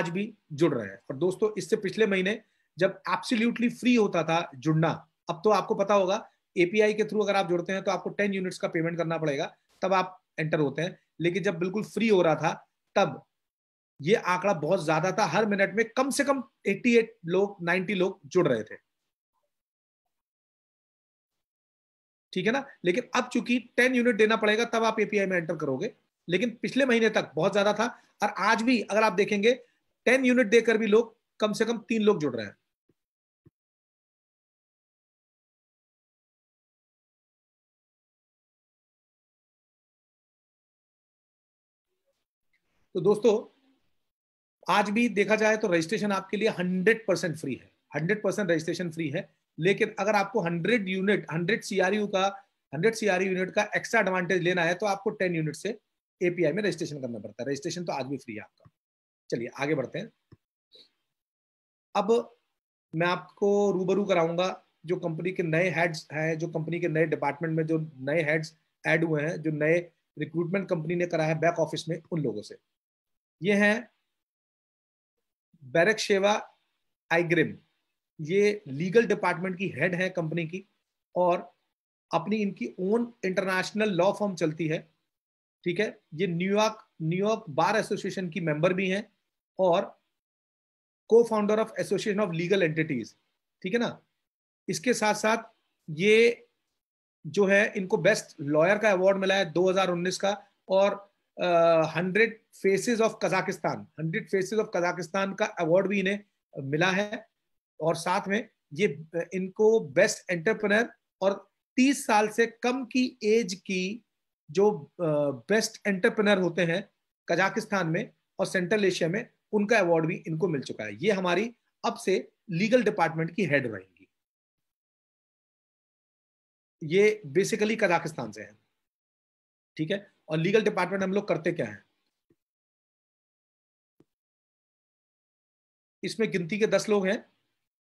आज भी जुड़ रहे हैं और दोस्तों इससे पिछले महीने जब एब्सोल्युटली फ्री होता था जुड़ना अब तो आपको पता होगा एपीआई के थ्रू अगर आप जुड़ते हैं तो आपको टेन यूनिट्स का पेमेंट करना पड़ेगा तब आप एंटर होते हैं लेकिन जब बिल्कुल फ्री हो रहा था तब ये आंकड़ा बहुत ज्यादा था हर मिनट में कम से कम 88 लोग 90 लोग जुड़ रहे थे ठीक है ना लेकिन अब चूंकि 10 यूनिट देना पड़ेगा तब आप एपीआई में एंटर करोगे लेकिन पिछले महीने तक बहुत ज्यादा था और आज भी अगर आप देखेंगे 10 यूनिट देकर भी लोग कम से कम तीन लोग जुड़ रहे हैं तो दोस्तों आज भी देखा जाए तो रजिस्ट्रेशन आपके लिए 100 परसेंट फ्री है 100 परसेंट रजिस्ट्रेशन फ्री है लेकिन अगर आपको 100 यूनिट 100 सी का 100 सी यूनिट का एक्स्ट्रा एडवांटेज लेना है तो आपको 10 यूनिट से एपीआई में रजिस्ट्रेशन करना पड़ता है रजिस्ट्रेशन तो आज भी फ्री है आपका चलिए आगे बढ़ते हैं अब मैं आपको रूबरू कराऊंगा जो कंपनी के नए हेड्स हैं जो कंपनी के नए डिपार्टमेंट में जो नए हेड्स ऐड हुए हैं जो नए रिक्रूटमेंट कंपनी ने करा है बैक ऑफिस में उन लोगों से ये है बैरक शेवा आइग्रिम ये लीगल डिपार्टमेंट की हेड है कंपनी की और अपनी इनकी ओन इंटरनेशनल लॉ फॉर्म चलती है ठीक है ये न्यूयॉर्क न्यूयॉर्क बार एसोसिएशन की मेंबर भी हैं और cofounder of association of legal entities ठीक है ना इसके साथ साथ ये जो है इनको बेस्ट लॉयर का अवार्ड मिला है 2019 का और hundred faces of Kazakhstan hundred faces of Kazakhstan का अवार्ड भी इन्हें uh, मिला है और साथ में ये uh, इनको बेस्ट एंटरप्रेनर और 30 साल से कम की एज की जो बेस्ट uh, एंटरप्रेनर होते हैं कजाकिस्तान में और सेंट्रल एशिया में उनका अवार्ड भी इनको मिल चुका है ये हमारी अब से लीगल डिपार्टमेंट की हेड रहेंगी ये बेसिकली कजाकिस्तान से है ठीक है और लीगल डिपार्टमेंट हम लोग करते क्या है इसमें गिनती के दस लोग हैं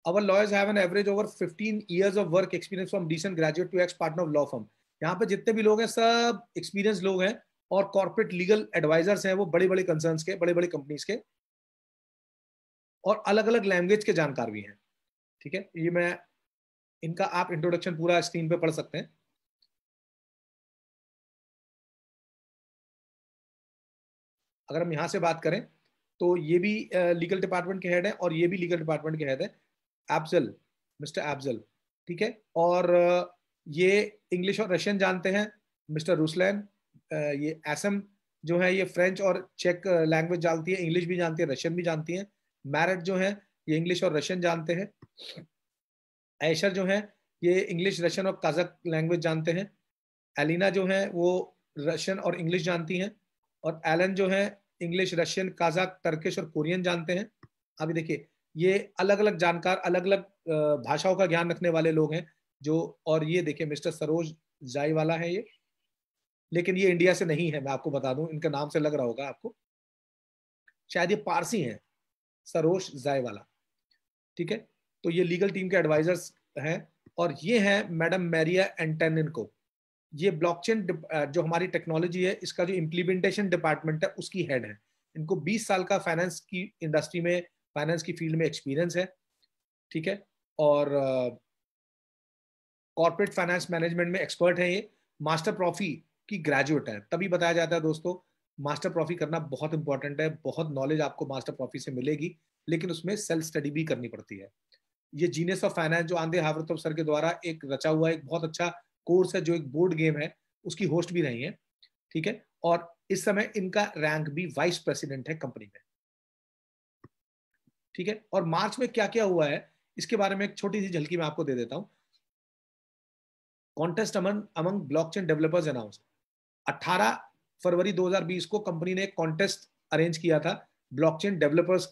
our lawyers have an average over 15 years of work experience from decent graduate to ex partner of law firm यहाँ पे जितने भी लोग हैं सब एक्सपीरियंस लोग हैं और कॉर्पोरेट लीगल एडवाइजर्स हैं वो बड़े बड़े कंसर्न के बड़े बड़े कंपनीज के और अलग अलग लैंग्वेज के जानकार भी हैं ठीक है ये मैं इनका आप इंट्रोडक्शन पूरा स्क्रीन पे पढ़ सकते हैं अगर हम यहाँ से बात करें तो ये भी लीगल डिपार्टमेंट के हेड है और ये भी लीगल डिपार्टमेंट के हेड है एब्जल मिस्टर एब्जल ठीक है और ये इंग्लिश और रशियन जानते हैं मिस्टर रूसलैन ये एसम जो है ये फ्रेंच और चेक लैंग्वेज जानती है इंग्लिश भी जानती है रशियन भी जानती है मैरट जो है ये इंग्लिश और रशियन जानते हैं ऐशर जो है ये इंग्लिश रशियन और काजक लैंग्वेज जानते हैं एलिना जो है वो रशियन और इंग्लिश जानती हैं और एलन जो है इंग्लिश रशियन काजाक टर्किश और कोरियन जानते हैं अभी देखिए ये अलग अलग जानकार अलग अलग भाषाओं का ज्ञान रखने वाले लोग हैं जो और ये देखिए मिस्टर सरोज जाई वाला है ये लेकिन ये इंडिया से नहीं है मैं आपको बता दूं इनका नाम से लग रहा होगा आपको शायद ये पारसी हैं सरोज जाय वाला ठीक है तो ये लीगल टीम के एडवाइजर्स हैं और ये हैं मैडम मैरिया एंटेनिन को ये ब्लॉकचेन जो हमारी टेक्नोलॉजी है इसका जो इम्प्लीमेंटेशन डिपार्टमेंट है उसकी हेड है इनको 20 साल का फाइनेंस की इंडस्ट्री में फाइनेंस की फील्ड में एक्सपीरियंस है ठीक है और कॉर्पोरेट फाइनेंस मैनेजमेंट में एक्सपर्ट है ये मास्टर प्रॉफी की ग्रेजुएट है तभी बताया जाता है दोस्तों मास्टर प्रॉफी करना बहुत इंपॉर्टेंट है बहुत नॉलेज आपको मास्टर प्रॉफी से मिलेगी लेकिन उसमें सेल्फ स्टडी भी करनी पड़ती है ये जीनियस ऑफ फाइनेंस जो आंधे हावरतम सर के द्वारा एक रचा हुआ एक बहुत अच्छा कोर्स है जो एक बोर्ड गेम है उसकी होस्ट भी रही है ठीक है और इस समय इनका रैंक भी वाइस प्रेसिडेंट है कंपनी में ठीक है और मार्च में क्या क्या हुआ है इसके बारे में एक छोटी सी झलकी मैं आपको दे देता हूं contest among among blockchain developers announce 18 फरवरी 2020 को कंपनी ने एक कॉन्टेस्ट अरेंज किया था ब्लॉकचेन डेवलपर्स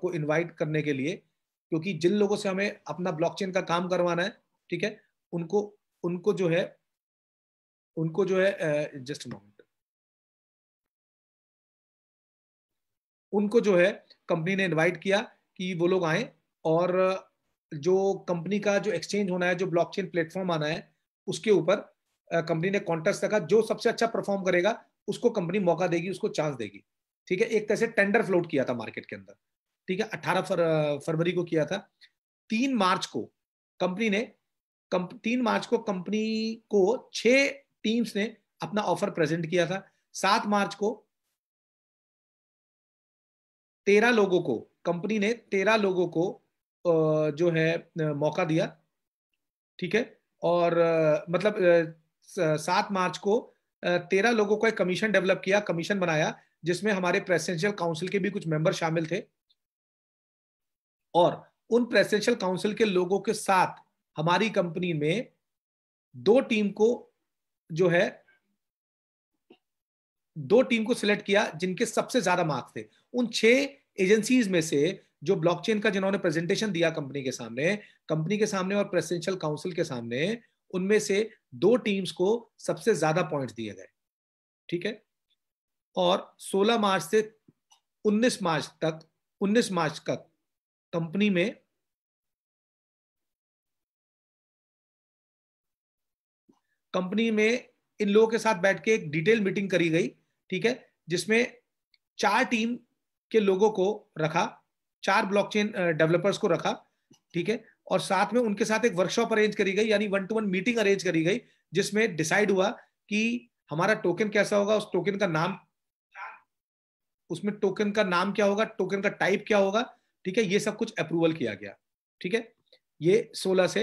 को इनवाइट करने के लिए क्योंकि जिन लोगों से हमें अपना ब्लॉकचेन का काम करवाना है ठीक है उनको उनको जो है उनको जो है जस्ट मोमेंट उनको जो है कंपनी ने इनवाइट किया कि वो लोग आए और जो कंपनी का जो एक्सचेंज होना है जो ब्लॉकचेन प्लेटफॉर्म आना है उसके ऊपर कंपनी ने कॉन्टेस्ट रखा जो सबसे अच्छा परफॉर्म करेगा उसको कंपनी मौका देगी उसको चांस देगी ठीक है एक तरह से टेंडर फ्लोट किया था मार्केट के अंदर ठीक है अट्ठारह फर, फरवरी को किया था तीन मार्च को कंपनी ने तीन मार्च को कंपनी को छह टीम्स ने अपना ऑफर प्रेजेंट किया था सात मार्च को तेरह लोगों को कंपनी ने तेरह लोगों को जो है मौका दिया ठीक है और मतलब सात मार्च को तेरह लोगों को एक कमीशन डेवलप किया कमीशन बनाया जिसमें हमारे प्रेसिडेंशियल काउंसिल के भी कुछ मेंबर शामिल थे और उन प्रेसिडेंशियल काउंसिल के लोगों के साथ हमारी कंपनी में दो टीम को जो है दो टीम को सिलेक्ट किया जिनके सबसे ज्यादा मार्क्स थे उन छह एजेंसीज में से जो ब्लॉकचेन का जिन्होंने प्रेजेंटेशन दिया कंपनी के सामने कंपनी के सामने और प्रेसिडेंशियल काउंसिल के सामने उनमें से दो टीम्स को सबसे ज्यादा पॉइंट दिए गए ठीक है और 16 मार्च से 19 मार्च तक 19 मार्च तक कंपनी में कंपनी में इन लोगों के साथ बैठ के एक डिटेल मीटिंग करी गई ठीक है जिसमें चार टीम के लोगों को रखा चार ब्लॉकचेन डेवलपर्स को रखा ठीक है और साथ में उनके साथ एक वर्कशॉप अरेंज करी गई यानी one to one meeting arrange करी गई जिसमें डिसाइड हुआ कि हमारा टोकन कैसा होगा उस टोकन का नाम उसमें टोकन का नाम क्या होगा टोकन का टाइप क्या होगा ठीक है ये सब कुछ अप्रूवल किया गया ठीक है ये 16 से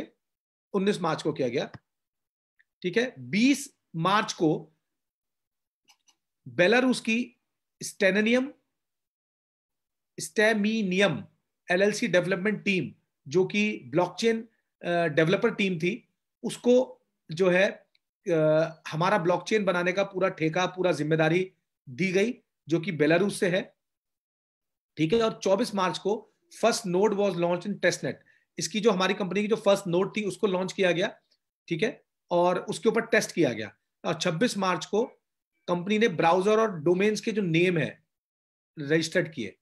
19 मार्च को किया गया ठीक है 20 मार्च को बेलारूस की स्टेननियम स्टेमिनियम एलएलसी डेवलपमेंट टीम जो कि ब्लॉकचेन डेवलपर टीम थी उसको जो है आ, हमारा ब्लॉकचेन बनाने का पूरा ठेका पूरा जिम्मेदारी दी गई जो कि बेलारूस से है ठीक है और 24 मार्च को first node was launch in testnet इसकी जो हमारी कंपनी की जो फर्स्ट नोड थी उसको लॉन्च किया गया ठीक है और उसके ऊपर टेस्ट किया गया और 26 मार्च को कंपनी ने ब्राउजर और डोमेन्स के जो नेम है रजिस्टर्ड किए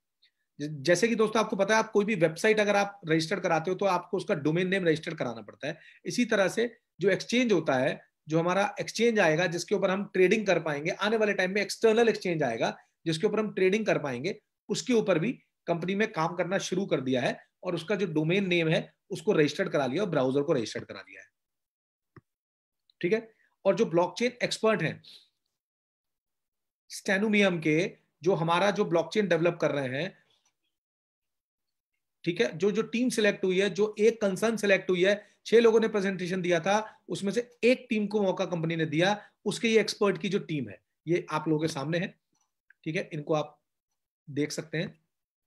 जैसे कि दोस्तों आपको पता है आप कोई भी वेबसाइट अगर आप रजिस्टर्ड कराते हो तो आपको उसका डोमेन नेम रजिस्टर कराना पड़ता है इसी तरह से जो एक्सचेंज होता है जो हमारा एक्सचेंज आएगा जिसके ऊपर हम ट्रेडिंग कर पाएंगे आने वाले टाइम में एक्सटर्नल एक्सचेंज आएगा जिसके ऊपर हम ट्रेडिंग कर पाएंगे उसके ऊपर भी कंपनी में काम करना शुरू कर दिया है और उसका जो डोमेन नेम है उसको रजिस्टर्ड करा लिया और ब्राउजर को रजिस्टर्ड करा लिया है ठीक है और जो ब्लॉकचेन एक्सपर्ट हैं स्टेनुमियम के जो हमारा जो ब्लॉकचेन डेवलप कर रहे हैं ठीक है जो जो टीम सिलेक्ट हुई है जो एक कंसर्न सिलेक्ट हुई है छह लोगों ने प्रेजेंटेशन दिया था उसमें से एक टीम को मौका कंपनी ने दिया उसके ये एक्सपर्ट की जो टीम है ये आप लोगों के सामने है ठीक है इनको आप देख सकते हैं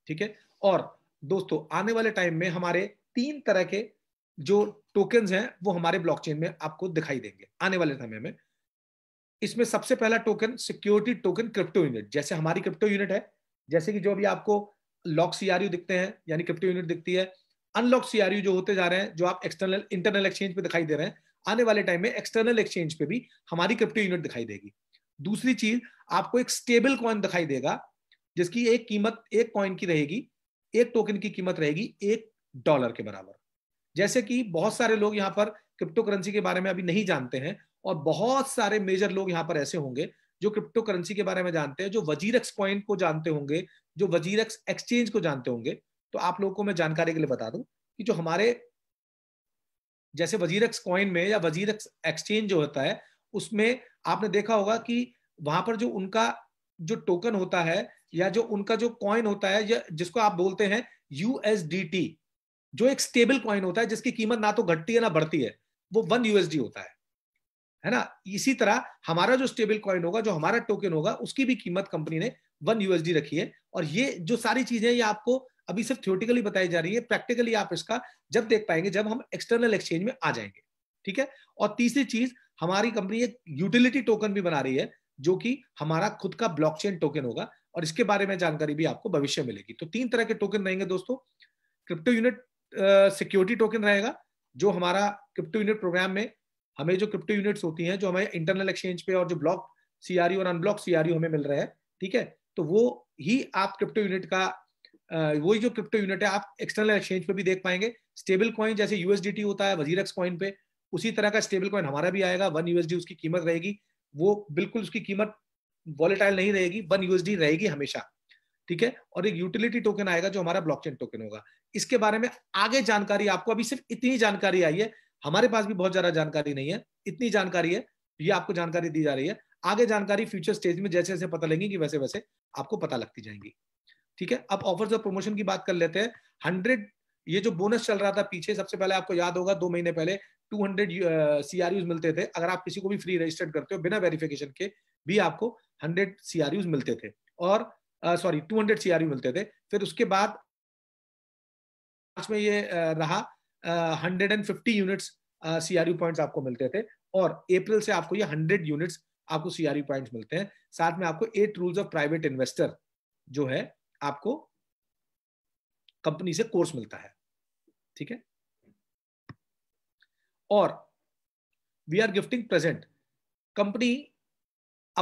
ठीक है और दोस्तों आने वाले टाइम में हमारे तीन तरह के जो टोकन हैं वो हमारे ब्लॉकचेन में आपको दिखाई देंगे आने वाले समय में इसमें सबसे पहला token security token crypto unit जैसे हमारी क्रिप्टो यूनिट है जैसे कि जो अभी आपको लॉक सीआरयू दिखते हैं यानी क्रिप्टो यूनिट दिखती है अनलॉक सीआरयू जो होते जा रहे हैं जो आप एक्सटर्नल इंटरनल एक्सचेंज पे दिखाई दे रहे हैं आने वाले टाइम में एक्सटर्नल एक्सचेंज पे भी हमारी क्रिप्टो यूनिट दिखाई देगी दूसरी चीज आपको एक स्टेबल कॉइन दिखाई देगा जिसकी एक कीमत एक कॉइन की रहेगी एक टोकन की कीमत रहेगी एक डॉलर के बराबर जैसे कि बहुत सारे लोग यहाँ पर क्रिप्टो करेंसी के बारे में अभी नहीं जानते हैं और बहुत सारे मेजर लोग यहाँ पर ऐसे होंगे जो क्रिप्टो करेंसी के बारे में जानते हैं जो वजीरक्स पॉइंट को जानते होंगे जो वजीरक्स एक्सचेंज को जानते होंगे तो आप लोगों को मैं जानकारी के लिए बता दूं कि जो हमारे जैसे वजीरक्स कॉइन में या वजीरक्स एक्सचेंज जो होता है उसमें आपने देखा होगा कि वहां पर जो उनका जो टोकन होता है या जो उनका जो कॉइन होता है या जिसको आप बोलते हैं यूएसडीटी जो एक स्टेबल कॉइन होता है जिसकी कीमत ना तो घटती है ना बढ़ती है वो वन यूएसडी होता है है ना इसी तरह हमारा जो स्टेबल कॉइन होगा जो हमारा टोकन होगा उसकी भी कीमत कंपनी ने वन यूएसडी रखी है और ये जो सारी चीजें ये आपको अभी सिर्फ थ्योरेटिकली बताई जा रही है प्रैक्टिकली आप इसका जब देख पाएंगे जब हम एक्सटर्नल एक्सचेंज में आ जाएंगे ठीक है और तीसरी चीज हमारी कंपनी एक यूटिलिटी टोकन भी बना रही है जो कि हमारा खुद का ब्लॉकचेन टोकन होगा और इसके बारे में जानकारी भी आपको भविष्य मिलेगी तो तीन तरह के टोकन रहेंगे दोस्तों क्रिप्टो यूनिट सिक्योरिटी टोकन रहेगा जो हमारा क्रिप्टो यूनिट प्रोग्राम में हमें जो क्रिप्टो यूनिट्स होती हैं जो हमें इंटरनल एक्सचेंज पे और जो ब्लॉक सीआरयू और अनब्लॉक सीआरयू हमें मिल रहा है ठीक है तो वो ही आप क्रिप्टो यूनिट का वही जो क्रिप्टो यूनिट है आप एक्सटर्नल एक्सचेंज पे भी देख पाएंगे स्टेबल कॉइन जैसे यूएसडीटी होता है वजीरक्स कॉइन पे उसी तरह का स्टेबल कॉइन हमारा भी आएगा वन यूएसडी उसकी कीमत रहेगी वो बिल्कुल उसकी कीमत वॉलेटाइल नहीं रहेगी वन यूएसडी रहेगी हमेशा ठीक है और एक यूटिलिटी टोकन आएगा जो हमारा ब्लॉकचेन टोकन होगा इसके बारे में आगे जानकारी आपको अभी सिर्फ इतनी जानकारी आई है हमारे पास भी बहुत ज्यादा जानकारी नहीं है इतनी जानकारी है ये आपको जानकारी दी जा रही है आगे जानकारी फ्यूचर स्टेज में जैसे जैसे पता लगेगी वैसे वैसे आपको पता लगती जाएंगी ठीक है अब ऑफर्स और प्रमोशन की बात कर लेते हैं हंड्रेड ये जो बोनस चल रहा था पीछे सबसे पहले आपको याद होगा दो महीने पहले टू हंड्रेड सीआरयूज मिलते थे अगर आप किसी को भी फ्री रजिस्टर्ड करते हो बिना वेरिफिकेशन के भी आपको हंड्रेड सीआरयूज मिलते थे और सॉरी टू हंड्रेड सीआरयू मिलते थे फिर उसके बाद मार्च में ये रहा hundred and fifty units CRU points आपको मिलते थे और अप्रैल से आपको ये हंड्रेड यूनिट्स आपको सीआरयू पॉइंट्स मिलते हैं साथ में आपको at rules of private investor जो है आपको कंपनी से कोर्स मिलता है ठीक है और we are gifting present company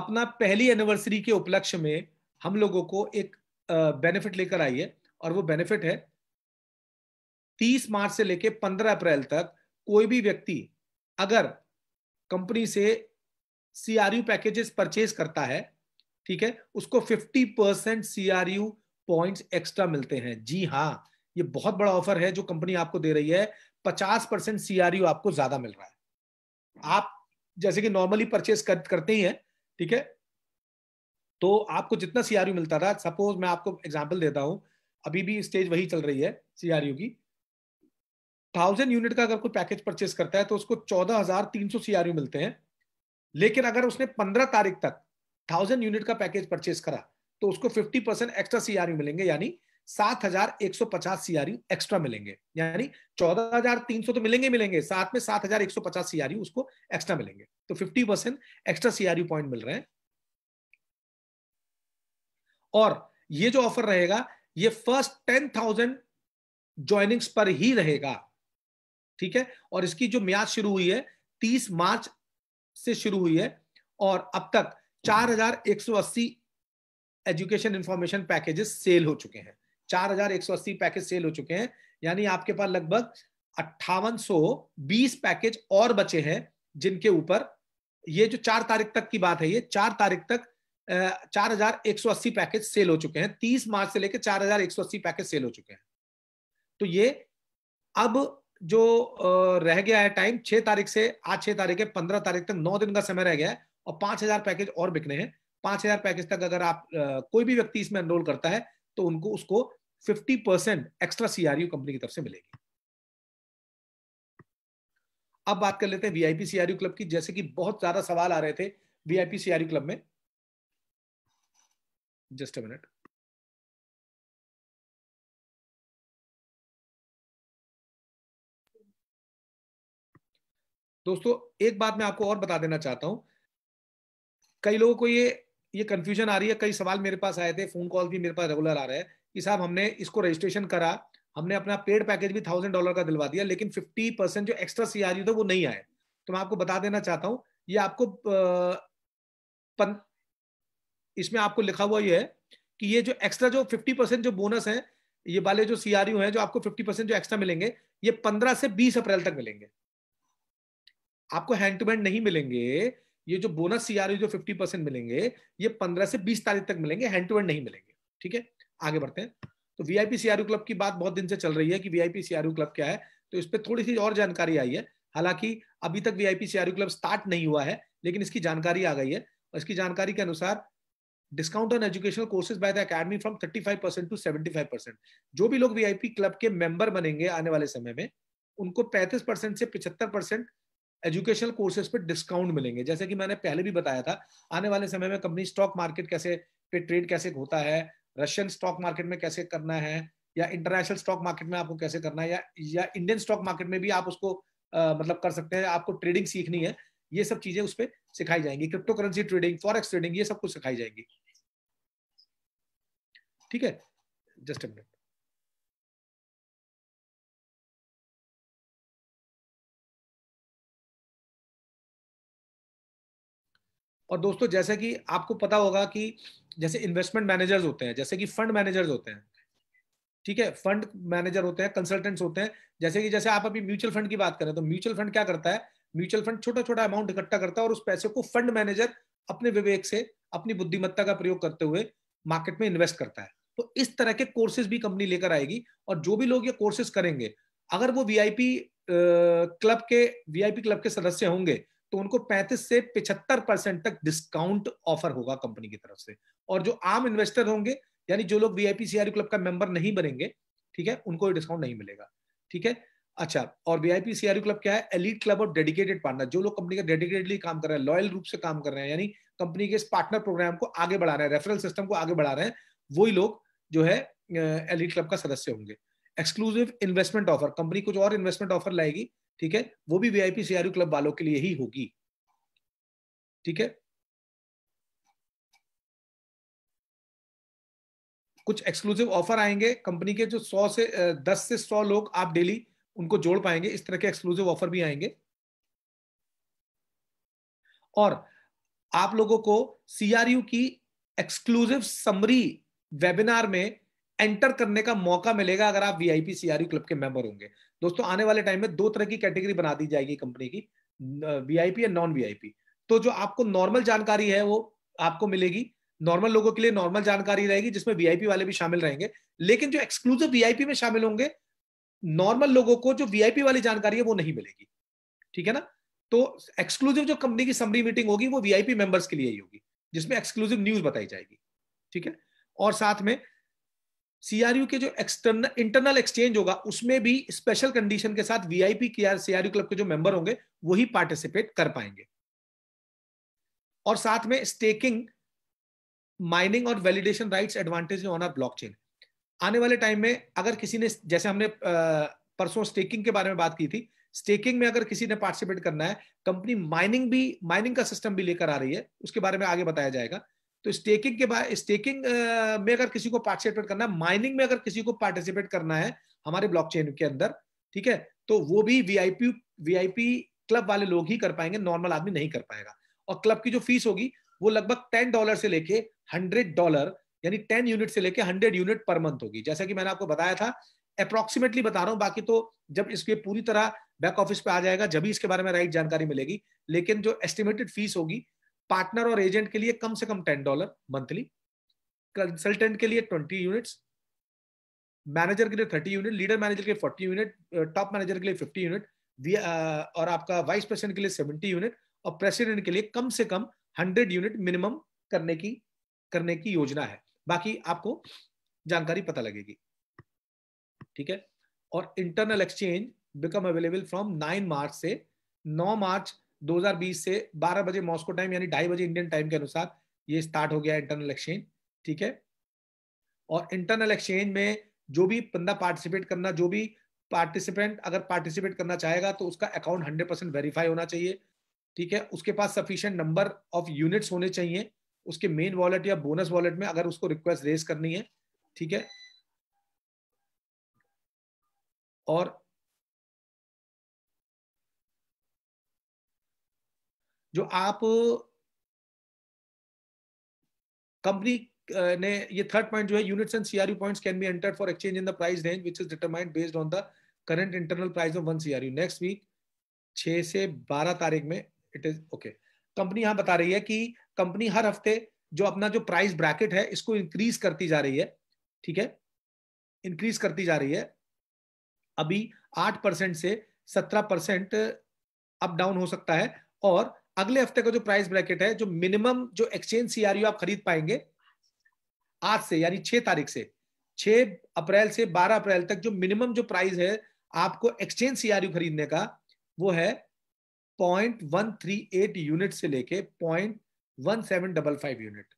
अपना पहली एनिवर्सरी के उपलक्ष्य में हम लोगों को एक बेनिफिट लेकर आई है और वो बेनिफिट है 30 मार्च से लेकर 15 अप्रैल तक कोई भी व्यक्ति अगर कंपनी से सीआरयू पैकेजेस परचेज करता है ठीक है उसको 50 परसेंट सीआरयू पॉइंट एक्स्ट्रा मिलते हैं जी हाँ ये बहुत बड़ा ऑफर है जो कंपनी आपको दे रही है 50 परसेंट सीआरयू आपको ज्यादा मिल रहा है आप जैसे कि नॉर्मली परचेज कर, करते ही है ठीक है तो आपको जितना सीआरयू मिलता था सपोज मैं आपको एग्जाम्पल देता हूं अभी भी स्टेज वही चल रही है सीआरयू की थाउजेंड यूनिट का अगर कोई पैकेज परचेस करता है तो उसको चौदह हजार तीन सौ यू मिलते हैं लेकिन अगर उसने पंद्रह तारीख तक थाउजेंड यूनिट का पैकेज परचेस करा तो उसको फिफ्टी परसेंट एक्स्ट्रा यू मिलेंगे यानी सात हजार एक सौ पचास यू एक्स्ट्रा मिलेंगे यानी चौदह हजार तीन सौ तो मिलेंगे मिलेंगे साथ में सात हजार एक सौ पचास यू उसको एक्स्ट्रा मिलेंगे तो fifty percent extra U point मिल रहे हैं और ये जो ऑफर रहेगा ये फर्स्ट टेन थाउजेंड ज्वाइनिंग्स पर ही रहेगा ठीक है और इसकी जो म्याद शुरू हुई है तीस मार्च से शुरू हुई है और अब तक 4180 एजुकेशन इंफॉर्मेशन पैकेजेस सेल हो चुके हैं 4180 पैकेज सेल हो चुके हैं यानी आपके पास लगभग अट्ठावन पैकेज और बचे हैं जिनके ऊपर ये जो चार तारीख तक की बात है ये चार तारीख तक चार हजार एक सौ अस्सी पैकेज सेल हो चुके हैं तीस मार्च से लेकर चार हजार एक सौ अस्सी पैकेज सेल हो चुके हैं तो ये अब जो रह गया है टाइम छह तारीख से आज छह तारीख है पंद्रह तारीख तक नौ दिन का समय रह गया है और पांच हजार पैकेज और बिकने हैं पांच हजार पैकेज तक अगर आप कोई भी व्यक्ति इसमें एनरोल करता है तो उनको उसको fifty percent extra CRU company की तरफ से मिलेगी अब बात कर लेते हैं वीआईपी सीआरयू क्लब की जैसे कि बहुत ज्यादा सवाल आ रहे थे वीआईपी सीआरयू क्लब में जस्ट अ मिनट दोस्तों एक बात मैं आपको और बता देना चाहता हूँ कई लोगों को ये ये कंफ्यूजन आ रही है कई सवाल मेरे पास आए थे फोन कॉल भी मेरे पास रेगुलर आ रहे हैं कि साहब हमने इसको रजिस्ट्रेशन करा हमने अपना पेड पैकेज भी थाउजेंड डॉलर का दिलवा दिया लेकिन फिफ्टी परसेंट जो एक्स्ट्रा सी आर था वो नहीं आए तो मैं आपको बता देना चाहता हूँ ये आपको पन, इसमें आपको लिखा हुआ ये है कि ये जो एक्स्ट्रा जो फिफ्टी परसेंट जो बोनस है ये वाले जो सी आर हैं जो आपको फिफ्टी परसेंट जो एक्स्ट्रा मिलेंगे ये पंद्रह से बीस अप्रैल तक मिलेंगे आपको हैंड टू हैंड नहीं मिलेंगे ये जो बोनस सीआरओ जो फिफ्टी परसेंट मिलेंगे ये पंद्रह से बीस तारीख तक मिलेंगे हैंड टू हैंड नहीं मिलेंगे ठीक है आगे बढ़ते हैं तो वीआईपी सीआरयू क्लब की बात बहुत दिन से चल रही है कि वीआईपी सीआरयू क्लब क्या है तो इस पर थोड़ी सी और जानकारी आई है हालांकि अभी तक वीआईपी सीआरयू क्लब स्टार्ट नहीं हुआ है लेकिन इसकी जानकारी आ गई है और इसकी जानकारी के अनुसार discount on educational courses by the academy from 35 percent to 75 percent जो भी लोग वीआईपी क्लब के मेंबर बनेंगे आने वाले समय में उनको 35 परसेंट से 75 परसेंट एजुकेशनल कोर्सेज पे डिस्काउंट मिलेंगे जैसे कि मैंने पहले भी बताया था आने वाले समय में कंपनी स्टॉक मार्केट कैसे पे ट्रेड कैसे होता है रशियन स्टॉक मार्केट में कैसे करना है या इंटरनेशनल स्टॉक मार्केट में आपको कैसे करना है या या इंडियन स्टॉक मार्केट में भी आप उसको आ, मतलब कर सकते हैं आपको ट्रेडिंग सीखनी है ये सब चीजें उस पर सिखाई जाएंगी cryptocurrency trading forex trading ये सब कुछ सिखाई जाएंगी ठीक है जस्ट मिनट और दोस्तों जैसे कि आपको पता होगा कि जैसे इन्वेस्टमेंट मैनेजर्स होते हैं जैसे कि फंड मैनेजर्स होते हैं ठीक है फंड मैनेजर होते हैं कंसल्टेंट्स होते हैं जैसे कि जैसे आप अभी म्यूचुअल फंड की बात करें तो म्यूचुअल फंड क्या करता है म्यूचुअल फंड छोटा छोटा अमाउंट इकट्ठा करता है और उस पैसे को फंड मैनेजर अपने विवेक से अपनी बुद्धिमत्ता का प्रयोग करते हुए मार्केट में इन्वेस्ट करता है तो इस तरह के कोर्सेज भी कंपनी लेकर आएगी और जो भी लोग ये कोर्सेज करेंगे अगर वो वीआईपी क्लब के वीआईपी क्लब के सदस्य होंगे तो उनको 35 से 75 परसेंट तक डिस्काउंट ऑफर होगा कंपनी की तरफ से और जो आम इन्वेस्टर होंगे यानी जो लोग वीआईपी सीआर क्लब का मेंबर नहीं बनेंगे ठीक है उनको डिस्काउंट नहीं मिलेगा ठीक है अच्छा और वीआईपी सीआर क्लब क्या है एलिट क्लब और डेडिकेटेड पार्टनर जो लोग कंपनी का डेडिकेटेडली काम कर रहे हैं लॉयल रूप से काम कर रहे हैं यानी कंपनी के इस पार्टनर प्रोग्राम को आगे बढ़ा रहे हैं रेफरल सिस्टम को आगे बढ़ा रहे हैं वही लोग जो है एलिट क्लब का सदस्य होंगे एक्सक्लूसिव इन्वेस्टमेंट ऑफर कंपनी कुछ और इन्वेस्टमेंट ऑफर लाएगी ठीक है वो भी वीआईपी आई क्लब वालों के लिए ही होगी ठीक है कुछ एक्सक्लूसिव ऑफर आएंगे कंपनी के जो 100 से 10 से 100 लोग आप डेली उनको जोड़ पाएंगे इस तरह के एक्सक्लूसिव ऑफर भी आएंगे और आप लोगों को सीआरयू की एक्सक्लूसिव समरी वेबिनार में एंटर करने का मौका मिलेगा अगर आप वीआईपी सीआरयू क्लब के मेंबर होंगे दोस्तों आने वाले टाइम में दो तरह की कैटेगरी बना दी जाएगी कंपनी की वीआईपी या नॉन वीआईपी तो जो आपको नॉर्मल जानकारी है वो आपको मिलेगी नॉर्मल लोगों के लिए नॉर्मल जानकारी रहेगी जिसमें वीआईपी वाले भी शामिल रहेंगे लेकिन जो एक्सक्लूसिव वीआईपी में शामिल होंगे नॉर्मल लोगों को जो वीआईपी वाली जानकारी है वो नहीं मिलेगी ठीक है ना तो एक्सक्लूसिव जो कंपनी की समरी मीटिंग होगी वो वीआईपी मेंबर्स के लिए ही होगी जिसमें एक्सक्लूसिव न्यूज बताई जाएगी ठीक है और साथ में सीआरयू के जो एक्सटर्नल इंटरनल एक्सचेंज होगा उसमें भी स्पेशल कंडीशन के साथ वीआईपी के आर सीआरयू क्लब के जो मेंबर होंगे वही पार्टिसिपेट कर पाएंगे और साथ में स्टेकिंग माइनिंग और validation rights advantage on our blockchain आने वाले टाइम में अगर किसी ने जैसे हमने परसों स्टेकिंग के बारे में बात की थी स्टेकिंग में अगर किसी ने पार्टिसिपेट करना है कंपनी माइनिंग भी माइनिंग का सिस्टम भी लेकर आ रही है उसके बारे में आगे बताया जाएगा तो स्टेकिंग के बाद स्टेकिंग में अगर किसी को पार्टिसिपेट करना है माइनिंग में अगर किसी को पार्टिसिपेट करना है हमारे ब्लॉकचेन के अंदर ठीक है तो वो भी वीआईपी वीआईपी क्लब वाले लोग ही कर पाएंगे नॉर्मल आदमी नहीं कर पाएगा और क्लब की जो फीस होगी वो लगभग टेन डॉलर से लेके हंड्रेड डॉलर यानी टेन यूनिट से लेके हंड्रेड यूनिट पर मंथ होगी जैसा कि मैंने आपको बताया था अप्रोक्सीमेटली बता रहा हूँ बाकी तो जब इसके पूरी तरह बैक ऑफिस पे आ जाएगा जब भी इसके बारे में राइट जानकारी मिलेगी लेकिन जो एस्टिमेटेड फीस होगी पार्टनर और एजेंट के लिए कम से कम टेन डॉलर मंथली कंसल्टेंट के लिए ट्वेंटी यूनिट्स मैनेजर के लिए थर्टी यूनिट लीडर मैनेजर के लिए फोर्टी यूनिट टॉप मैनेजर के लिए फिफ्टी यूनिट और आपका वाइस प्रेसिडेंट के लिए सेवेंटी यूनिट और प्रेसिडेंट के लिए कम से कम हंड्रेड यूनिट मिनिमम करने की करने की योजना है बाकी आपको जानकारी पता लगेगी ठीक है और internal exchange become available from nine March से नौ मार्च 2020 से 12 बजे मॉस्को टाइम यानी ढाई बजे इंडियन टाइम के अनुसार ये स्टार्ट हो गया इंटरनल एक्सचेंज ठीक है और इंटरनल एक्सचेंज में जो भी बंदा पार्टिसिपेट करना जो भी पार्टिसिपेंट अगर पार्टिसिपेट करना चाहेगा तो उसका अकाउंट हंड्रेड परसेंट वेरीफाई होना चाहिए ठीक है उसके पास सफिशियंट नंबर ऑफ यूनिट्स होने चाहिए उसके मेन वॉलेट या बोनस वॉलेट में अगर उसको रिक्वेस्ट रेज करनी है ठीक है और जो आप कंपनी ने ये थर्ड पॉइंट जो है units and CRU points can be entered for exchange in the price range which is determined based on the current internal price of one CRU next week 6 से 12 तारीख में इट इज ओके कंपनी यहां बता रही है कि company हर हफ्ते जो अपना जो प्राइस ब्रैकेट है इसको इंक्रीज करती जा रही है ठीक है इंक्रीज करती जा रही है अभी आठ परसेंट से सत्रह परसेंट अप डाउन हो सकता है और अगले हफ्ते का जो प्राइस ब्रैकेट है जो मिनिमम जो एक्सचेंज सीआरयू आप खरीद पाएंगे आज से यानी छह तारीख से छह अप्रैल से बारह अप्रैल तक जो मिनिमम जो प्राइस है आपको एक्सचेंज सीआरयू खरीदने का वो है point one three eight unit से लेके point one seven double five unit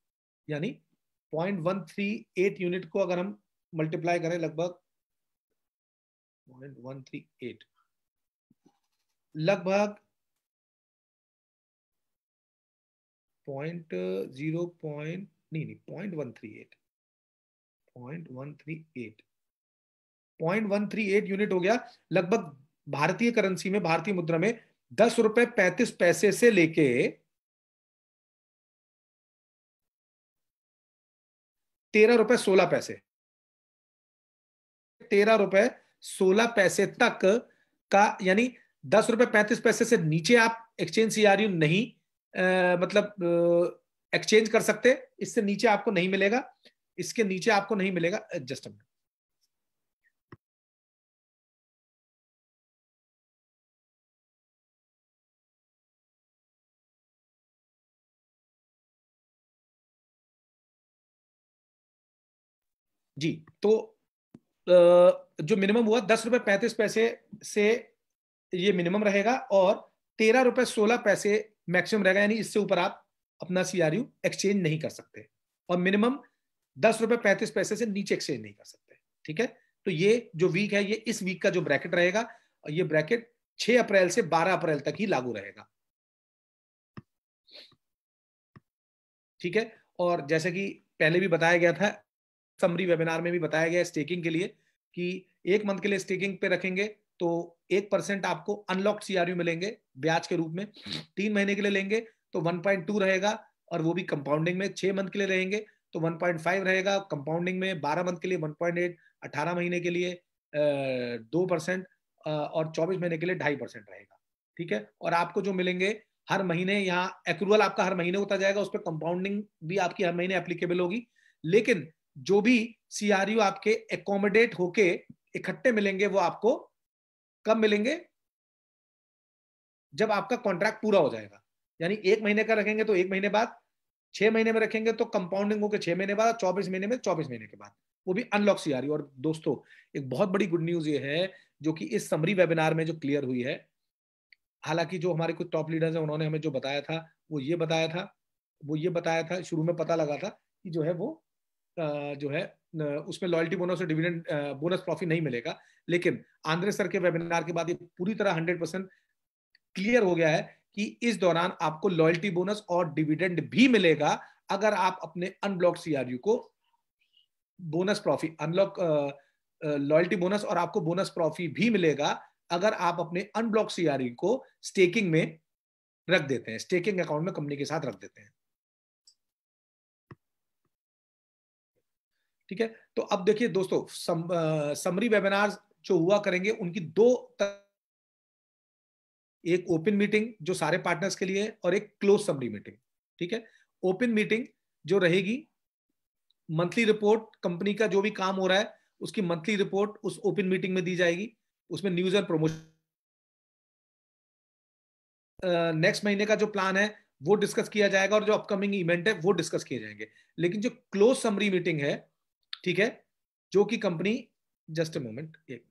यानी point one three eight unit को अगर हम मल्टीप्लाई करें लगभग पॉइंट वन थ्री एट लगभग पॉइंट जीरो पॉइंट नहीं नहीं point one three eight point one three eight point one three eight unit हो गया लगभग भारतीय करेंसी में भारतीय मुद्रा में दस रुपए पैंतीस पैसे से लेके तेरह रुपए सोलह पैसे तेरह रुपए सोलह पैसे तक का यानी दस रुपए पैंतीस पैसे से नीचे आप एक्सचेंज सीआरयू नहीं मतलब एक्सचेंज कर सकते इससे नीचे आपको नहीं मिलेगा इसके नीचे आपको नहीं मिलेगा एडजस्टमेंट जी तो जो मिनिमम हुआ दस रुपये पैंतीस पैसे से ये मिनिमम रहेगा और तेरह रुपये सोलह पैसे मैक्सिमम रहेगा यानी इससे ऊपर आप अपना सीआरयू एक्सचेंज नहीं कर सकते और मिनिमम दस रुपए पैंतीस पैसे से नीचे एक्सचेंज नहीं कर सकते ठीक है तो ये जो वीक है ये इस वीक का जो ब्रैकेट रहेगा ये ब्रैकेट 6 अप्रैल से 12 अप्रैल तक ही लागू रहेगा ठीक है और जैसे कि पहले भी बताया गया था समरी वेबिनार में भी बताया गया स्टेकिंग के लिए कि एक मंथ के लिए स्टेकिंग पे रखेंगे तो एक परसेंट आपको अनलॉक सीआरयू मिलेंगे ब्याज के रूप में तीन महीने के लिए लेंगे तो वन पॉइंट टू रहेगा और वो भी कंपाउंडिंग में छह मंथ के लिए रहेंगे तो वन पॉइंट फाइव रहेगा कंपाउंडिंग में बारह मंथ के लिए वन पॉइंट एट अठारह महीने के लिए दो परसेंट और चौबीस महीने के लिए ढाई परसेंट रहेगा ठीक है और आपको जो मिलेंगे हर महीने यहाँ अप्रूवल आपका हर महीने होता जाएगा उस पर कंपाउंडिंग भी आपकी हर महीने एप्लीकेबल होगी लेकिन जो भी सीआरयू आपके एकोमोडेट होके इकट्ठे मिलेंगे वो आपको कब मिलेंगे जब आपका कॉन्ट्रैक्ट पूरा हो जाएगा यानी एक महीने का रखेंगे तो एक महीने बाद छह महीने में रखेंगे तो कंपाउंडिंग होकर छह महीने बाद चौबीस महीने में चौबीस महीने के बाद वो भी अनलॉक सी आ रही है और दोस्तों एक बहुत बड़ी गुड न्यूज ये है जो कि इस समरी वेबिनार में जो क्लियर हुई है हालांकि जो हमारे कुछ टॉप लीडर्स हैं उन्होंने हमें जो बताया था वो ये बताया था वो ये बताया था शुरू में पता लगा था कि जो है वो जो है उसमें लॉयल्टी बोनस और डिविडेंड बोनस प्रॉफिट नहीं मिलेगा लेकिन आंद्रे सर के वेबिनार के बाद ये पूरी तरह हंड्रेड परसेंट क्लियर हो गया है कि इस दौरान आपको लॉयल्टी बोनस और डिविडेंड भी मिलेगा अगर आप अपने अनब्लॉक सीआरयू को bonus profit unlock loyalty bonus और आपको बोनस प्रॉफी भी मिलेगा अगर आप अपने अनब्लॉक सीआरयू को स्टेकिंग में रख देते हैं स्टेकिंग अकाउंट में कंपनी के साथ रख देते हैं ठीक है तो अब देखिए दोस्तों सम, समरी वेबिनार्स जो हुआ करेंगे उनकी दो एक ओपन मीटिंग जो सारे पार्टनर्स के लिए और एक क्लोज समरी मीटिंग ठीक है ओपन मीटिंग जो रहेगी मंथली रिपोर्ट कंपनी का जो भी काम हो रहा है उसकी मंथली रिपोर्ट उस ओपन मीटिंग में दी जाएगी उसमें न्यूज एंड प्रमोशन नेक्स्ट महीने का जो प्लान है वो डिस्कस किया जाएगा और जो अपकमिंग इवेंट है वो डिस्कस किए जाएंगे लेकिन जो क्लोज समरी मीटिंग है ठीक है जो कि कंपनी जस्ट अ मोमेंट एक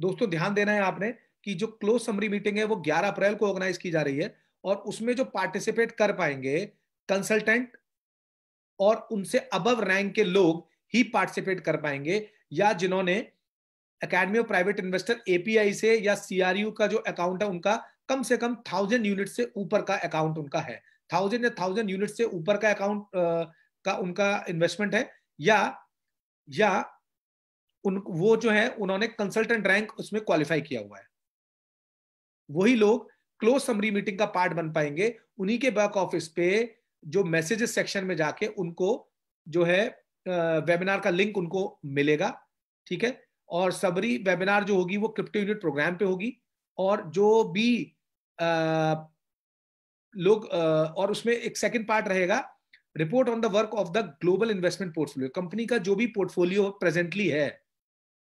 दोस्तों ध्यान देना है आपने कि जो क्लोज समरी मीटिंग है वो 11 अप्रैल को ऑर्गेनाइज की जा रही है और उसमें जो पार्टिसिपेट कर पाएंगे कंसल्टेंट और उनसे अबव रैंक के लोग ही पार्टिसिपेट कर पाएंगे या जिन्होंने academy of private investor API से या सीआरयू का जो अकाउंट है उनका कम से कम थाउजेंड यूनिट से ऊपर का अकाउंट उनका है थाउजेंड या थाउजेंड यूनिट से ऊपर का अकाउंट का उनका इन्वेस्टमेंट है या या उन वो जो है उन्होंने कंसल्टेंट रैंक उसमें क्वालिफाई किया हुआ है वही लोग क्लोज समरी मीटिंग का पार्ट बन पाएंगे उन्हीं के बैक ऑफिस पे जो मैसेजेस सेक्शन में जाके उनको जो है वेबिनार का लिंक उनको मिलेगा ठीक है और सबरी वेबिनार जो होगी वो क्रिप्टो यूनिट प्रोग्राम पे होगी और जो भी आ, लोग आ, और उसमें एक सेकंड पार्ट रहेगा report on the work of the global investment portfolio company का जो भी पोर्टफोलियो प्रेजेंटली है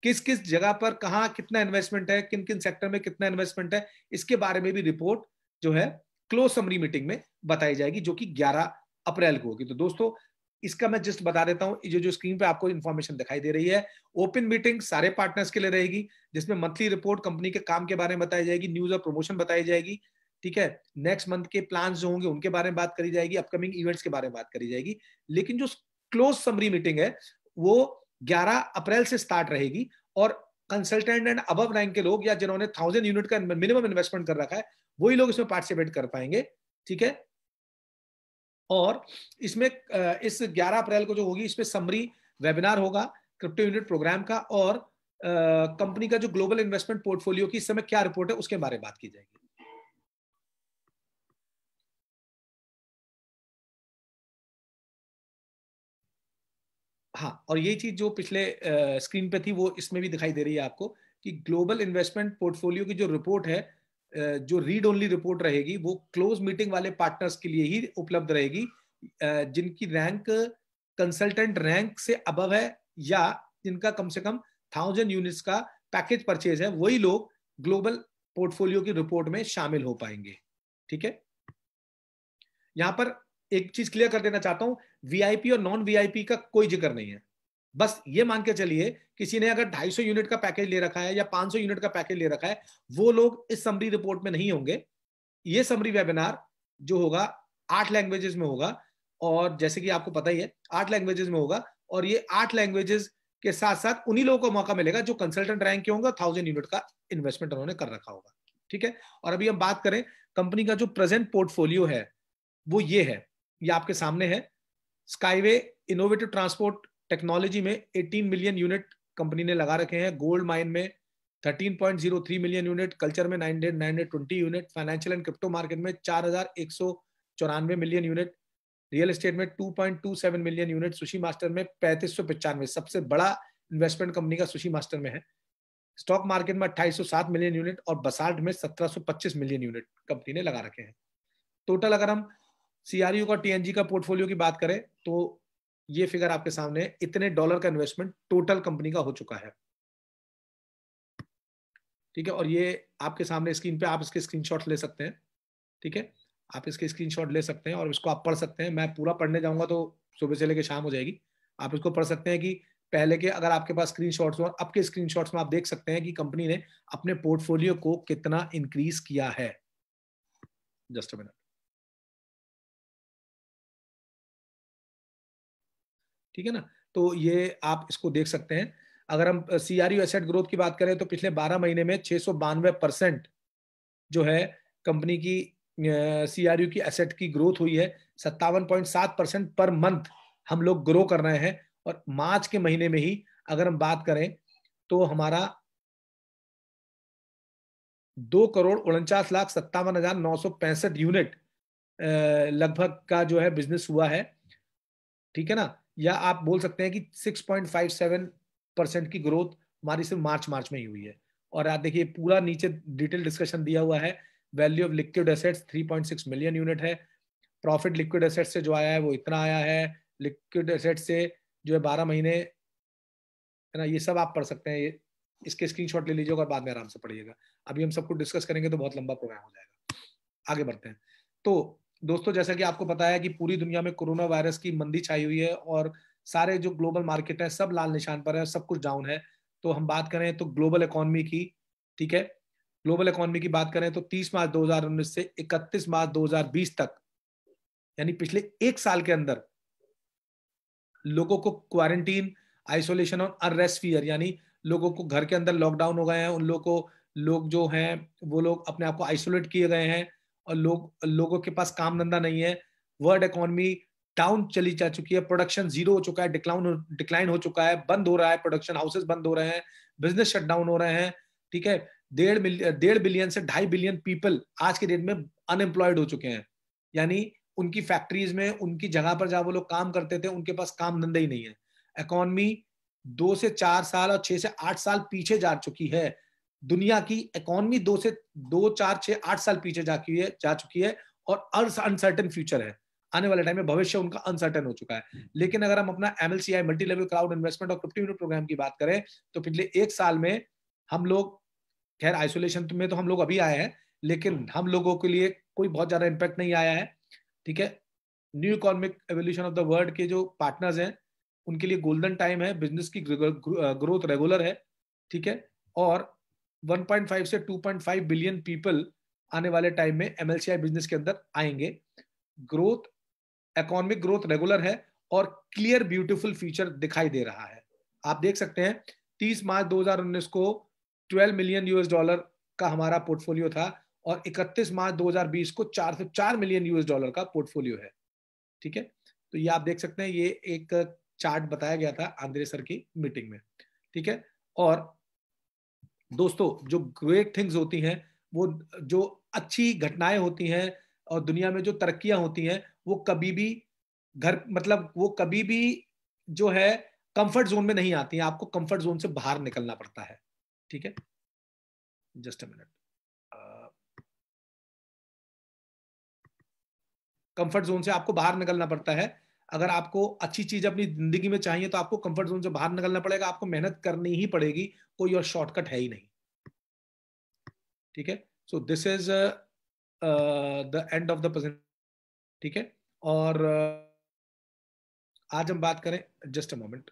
किस किस जगह पर कहा कितना इन्वेस्टमेंट है किन किन सेक्टर में कितना इन्वेस्टमेंट है इसके बारे में भी रिपोर्ट जो है क्लोज समरी मीटिंग में बताई जाएगी जो कि 11 अप्रैल को होगी तो दोस्तों इसका मैं जस्ट बता देता हूं जो जो स्क्रीन पे आपको इन्फॉर्मेशन दिखाई दे रही है ओपन मीटिंग सारे पार्टनर्स के लिए रहेगी जिसमें मंथली रिपोर्ट कंपनी के काम के बारे में बताई जाएगी न्यूज और प्रमोशन बताई जाएगी ठीक है नेक्स्ट मंथ के प्लान जो होंगे उनके बारे में बात करी जाएगी अपकमिंग इवेंट्स के बारे में बात करी जाएगी लेकिन जो क्लोज समरी मीटिंग है वो ग्यारह अप्रैल से स्टार्ट रहेगी और कंसल्टेंट एंड अबव रैंक के लोग या जिन्होंने थाउजेंड यूनिट का मिनिमम इन्वेस्टमेंट कर रखा है वही लोग इसमें पार्टिसिपेट कर पाएंगे ठीक है और इसमें इस 11 अप्रैल को जो होगी इसमें समरी वेबिनार होगा क्रिप्टो यूनिट प्रोग्राम का और कंपनी का जो ग्लोबल इन्वेस्टमेंट पोर्टफोलियो की इस समय क्या रिपोर्ट है उसके बारे में बात की जाएगी हाँ और ये चीज जो पिछले आ, स्क्रीन पे थी वो इसमें भी दिखाई दे रही है आपको कि ग्लोबल इन्वेस्टमेंट पोर्टफोलियो की जो रिपोर्ट है जो रीड ओनली रिपोर्ट रहेगी वो क्लोज मीटिंग वाले पार्टनर्स के लिए ही उपलब्ध रहेगी जिनकी रैंक कंसल्टेंट रैंक से अब है या जिनका कम से कम थाउजेंड यूनिट्स का पैकेज परचेज है वही लोग ग्लोबल पोर्टफोलियो की रिपोर्ट में शामिल हो पाएंगे ठीक है यहां पर एक चीज क्लियर कर देना चाहता हूं वीआईपी और नॉन वीआईपी का कोई जिक्र नहीं है बस ये मान के चलिए किसी ने अगर 250 यूनिट का पैकेज ले रखा है या 500 यूनिट का पैकेज ले रखा है वो लोग इस समरी रिपोर्ट में नहीं होंगे ये समरी वेबिनार जो होगा आठ लैंग्वेजेस में होगा और जैसे कि आपको पता ही है आठ लैंग्वेजेस में होगा और ये आठ लैंग्वेजेस के साथ साथ उन्हीं लोगों को मौका मिलेगा जो कंसल्टेंट रैंक के होंगे थाउजेंड यूनिट का इन्वेस्टमेंट उन्होंने कर रखा होगा ठीक है और अभी हम बात करें कंपनी का जो प्रेजेंट पोर्टफोलियो है वो ये है ये आपके सामने है स्काईवे इनोवेटिव ट्रांसपोर्ट टेक्नोलॉजी में 18 मिलियन यूनिट कंपनी ने लगा रखे हैं गोल्ड माइन में 13.03 मिलियन यूनिट कल्चर में 900 920 unit financial and crypto market में चार मिलियन यूनिट रियल एस्टेट में 2.27 मिलियन यूनिट सुशी मास्टर में पैंतीस सबसे बड़ा इन्वेस्टमेंट कंपनी का सुशी मास्टर में है स्टॉक मार्केट में 2807 मिलियन यूनिट और बसाल्ट में 1725 मिलियन यूनिट कंपनी ने लगा रखे हैं टोटल अगर हम सीआरयू e का टीएनजी का पोर्टफोलियो की बात करें तो ये फिगर आपके सामने इतने डॉलर का इन्वेस्टमेंट टोटल कंपनी का हो चुका है ठीक है और ये आपके सामने स्क्रीन पे आप इसके स्क्रीनशॉट ले सकते हैं ठीक है आप इसके स्क्रीनशॉट ले सकते हैं और इसको आप पढ़ सकते हैं मैं पूरा पढ़ने जाऊंगा तो सुबह से लेकर शाम हो जाएगी आप इसको पढ़ सकते हैं कि पहले के अगर आपके पास स्क्रीन शॉट्स और अब के स्क्रीन शॉट्स में आप देख सकते हैं कि कंपनी ने अपने पोर्टफोलियो को कितना इंक्रीज किया है जस्ट अ मिनट ठीक है ना तो ये आप इसको देख सकते हैं अगर हम सीआरयू एसेट ग्रोथ की बात करें तो पिछले 12 महीने में बानवे परसेंट जो है कंपनी की सीआरयू की एसेट की ग्रोथ हुई है सत्तावन परसेंट पर मंथ हम लोग ग्रो कर रहे हैं और मार्च के महीने में ही अगर हम बात करें तो हमारा दो करोड़ उनचास लाख सत्तावन हजार नौ सौ पैंसठ यूनिट लगभग का जो है बिजनेस हुआ है ठीक है ना या आप बोल सकते हैं कि 6.57 परसेंट की ग्रोथ हमारी सिर्फ मार्च मार्च में ही हुई है और आप देखिए पूरा नीचे डिटेल डिस्कशन दिया हुआ है value of liquid assets 3.6 million unit है प्रॉफिट लिक्विड एसेट्स से जो आया है वो इतना आया है लिक्विड एसेट से जो है बारह महीने है ना ये सब आप पढ़ सकते हैं ये इसके स्क्रीनशॉट ले लीजिएगा और बाद में आराम से पढ़िएगा अभी हम सबको डिस्कस करेंगे तो बहुत लंबा प्रोग्राम हो जाएगा आगे बढ़ते हैं तो दोस्तों जैसा कि आपको पता है कि पूरी दुनिया में कोरोना वायरस की मंदी छाई हुई है और सारे जो ग्लोबल मार्केट है सब लाल निशान पर है सब कुछ डाउन है तो हम बात करें तो ग्लोबल इकोनॉमी की ठीक है ग्लोबल इकोनॉमी की बात करें तो 30 मार्च 2019 से 31 मार्च 2020 तक यानी पिछले एक साल के अंदर लोगों को क्वारंटीन आइसोलेशन और अनरेस्ट फियर यानी लोगों को घर के अंदर लॉकडाउन हो गए हैं उन लोगों को लोग जो हैं वो लोग अपने आप को आइसोलेट किए गए हैं और लोग लोगों के पास काम धंधा नहीं है वर्ल्ड इकोनॉमी डाउन चली जा चुकी है प्रोडक्शन जीरो हो चुका है डिक्लाउन डिक्लाइन हो चुका है बंद हो रहा है प्रोडक्शन हाउसेस बंद हो रहे हैं बिजनेस शट डाउन हो रहे हैं ठीक है डेढ़ डेढ़ बिलियन से ढाई बिलियन पीपल आज के डेट में अनएम्प्लॉयड हो चुके हैं यानी उनकी फैक्ट्रीज में उनकी जगह पर जहाँ वो लोग काम करते थे उनके पास काम धंधा ही नहीं है इकोनॉमी दो से चार साल और छह से आठ साल पीछे जा चुकी है दुनिया की इकोनॉमी दो से दो चार छह आठ साल पीछे जा है जा चुकी है और अर्थ अनसर्टन फ्यूचर है आने वाले टाइम में भविष्य उनका अनसर्टन हो चुका है हम्म। लेकिन अगर हम अपना MLCI multi level crowd investment और क्रिप्टो प्रोग्राम की बात करें तो पिछले एक साल में हम लोग खैर आइसोलेशन में तो हम लोग अभी आए हैं लेकिन हम्म। हम लोगों के लिए कोई बहुत ज्यादा इम्पैक्ट नहीं आया है ठीक है new economic evolution of the world के जो पार्टनर्स हैं उनके लिए गोल्डन टाइम है बिजनेस की ग्रोथ रेगुलर है ठीक है और 1.5 से 2.5 बिलियन पीपल आने वाले टाइम में एमएलसीआई बिजनेस के अंदर आएंगे ग्रोथ इकोनॉमिक ग्रोथ रेगुलर है और क्लियर ब्यूटीफुल फ्यूचर दिखाई दे रहा है आप देख सकते हैं 30 मार्च 2019 को 12 मिलियन यूएस डॉलर का हमारा पोर्टफोलियो था और 31 मार्च 2020 को 4 से 4 मिलियन यूएस डॉलर का पोर्टफोलियो है ठीक है तो ये आप देख सकते हैं ये एक चार्ट बताया गया था आंद्रे सर की मीटिंग में ठीक है और दोस्तों जो ग्रेट थिंग्स होती हैं वो जो अच्छी घटनाएं होती हैं और दुनिया में जो तरक्कियां होती हैं वो कभी भी घर मतलब वो कभी भी जो है कंफर्ट जोन में नहीं आती है आपको कंफर्ट जोन से बाहर निकलना पड़ता है ठीक है just a minute comfort zone से आपको बाहर निकलना पड़ता है अगर आपको अच्छी चीज अपनी जिंदगी में चाहिए तो आपको कंफर्ट जोन से बाहर निकलना पड़ेगा आपको मेहनत करनी ही पड़ेगी कोई और शॉर्टकट है ही नहीं ठीक है so this is the end of the present ठीक है और uh, आज हम बात करें जस्ट अ मोमेंट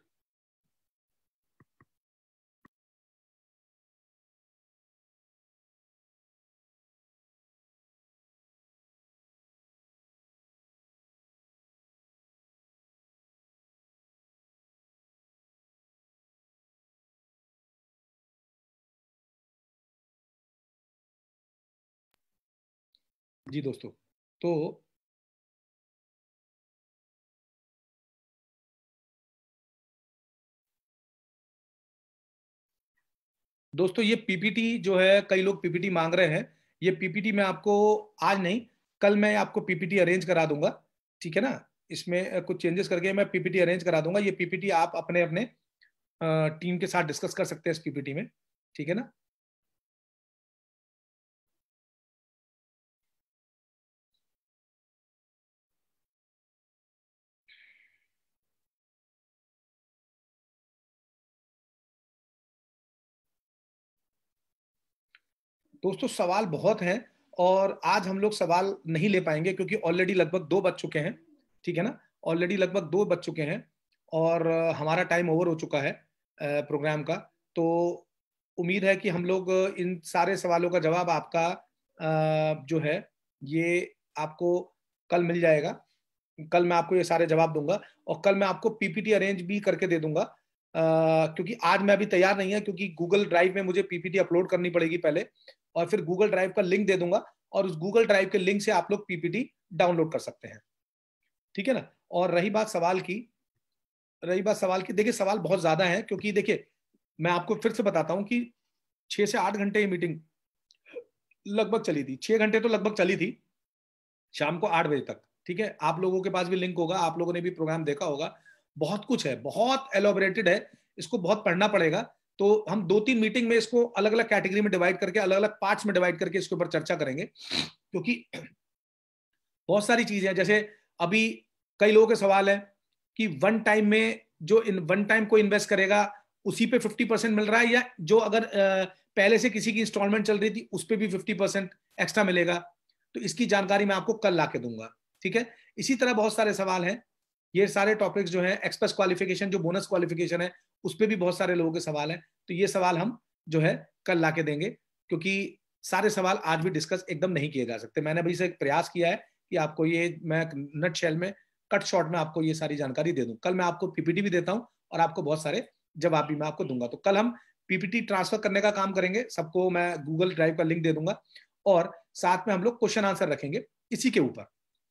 जी दोस्तों तो दोस्तों ये पीपीटी जो है कई लोग पीपीटी मांग रहे हैं ये पीपीटी मैं आपको आज नहीं कल मैं आपको पीपीटी अरेंज करा दूंगा ठीक है ना इसमें कुछ चेंजेस करके मैं पीपीटी अरेंज करा दूंगा ये पीपीटी आप अपने अपने टीम के साथ डिस्कस कर सकते हैं इस पीपीटी में ठीक है ना दोस्तों सवाल बहुत हैं और आज हम लोग सवाल नहीं ले पाएंगे क्योंकि ऑलरेडी लगभग दो बज चुके हैं ठीक है ना ऑलरेडी लगभग दो बज चुके हैं और हमारा टाइम ओवर हो चुका है प्रोग्राम का तो उम्मीद है कि हम लोग इन सारे सवालों का जवाब आपका जो है ये आपको कल मिल जाएगा कल मैं आपको ये सारे जवाब दूंगा और कल मैं आपको पीपीटी अरेंज भी करके दे दूंगा क्योंकि आज मैं अभी तैयार नहीं है क्योंकि गूगल ड्राइव में मुझे पीपीटी अपलोड करनी पड़ेगी पहले और फिर गूगल ड्राइव का लिंक दे दूंगा और उस गूगल ड्राइव के लिंक से आप लोग पीपीटी डाउनलोड कर सकते हैं ठीक है ना और रही बात सवाल की रही बात सवाल की देखिए सवाल बहुत ज्यादा है क्योंकि देखिए मैं आपको फिर से बताता हूं कि छह से आठ घंटे ये मीटिंग लगभग चली थी छह घंटे तो लगभग चली थी शाम को आठ बजे तक ठीक है आप लोगों के पास भी लिंक होगा आप लोगों ने भी प्रोग्राम देखा होगा बहुत कुछ है बहुत एलोबरेटेड है इसको बहुत पढ़ना पड़ेगा तो हम दो तीन मीटिंग में इसको अलग अलग कैटेगरी में डिवाइड करके अलग अलग पार्ट्स में डिवाइड करके इसके ऊपर चर्चा करेंगे क्योंकि बहुत सारी चीजें हैं जैसे अभी कई लोगों के सवाल है कि वन टाइम में जो इन वन टाइम को इन्वेस्ट करेगा उसी पे फिफ्टी परसेंट मिल रहा है या जो अगर पहले से किसी की इंस्टॉलमेंट चल रही थी उस पर भी फिफ्टी परसेंट एक्स्ट्रा मिलेगा तो इसकी जानकारी मैं आपको कल ला के दूंगा ठीक है इसी तरह बहुत सारे सवाल हैं ये सारे टॉपिक्स जो है एक्सप्रेस क्वालिफिकेशन जो बोनस क्वालिफिकेशन है उस पर भी बहुत सारे लोगों के सवाल हैं तो ये सवाल हम जो है कल ला के देंगे क्योंकि सारे सवाल आज भी डिस्कस एकदम नहीं किए जा सकते मैंने अभी से प्रयास किया है कि आपको ये मैं नट शेल में कट शॉर्ट में आपको ये सारी जानकारी दे दूं कल मैं आपको पीपीटी भी देता हूं और आपको बहुत सारे जवाब भी मैं आपको दूंगा तो कल हम पीपीटी ट्रांसफर करने का काम करेंगे सबको मैं गूगल ड्राइव का लिंक दे दूंगा और साथ में हम लोग क्वेश्चन आंसर रखेंगे इसी के ऊपर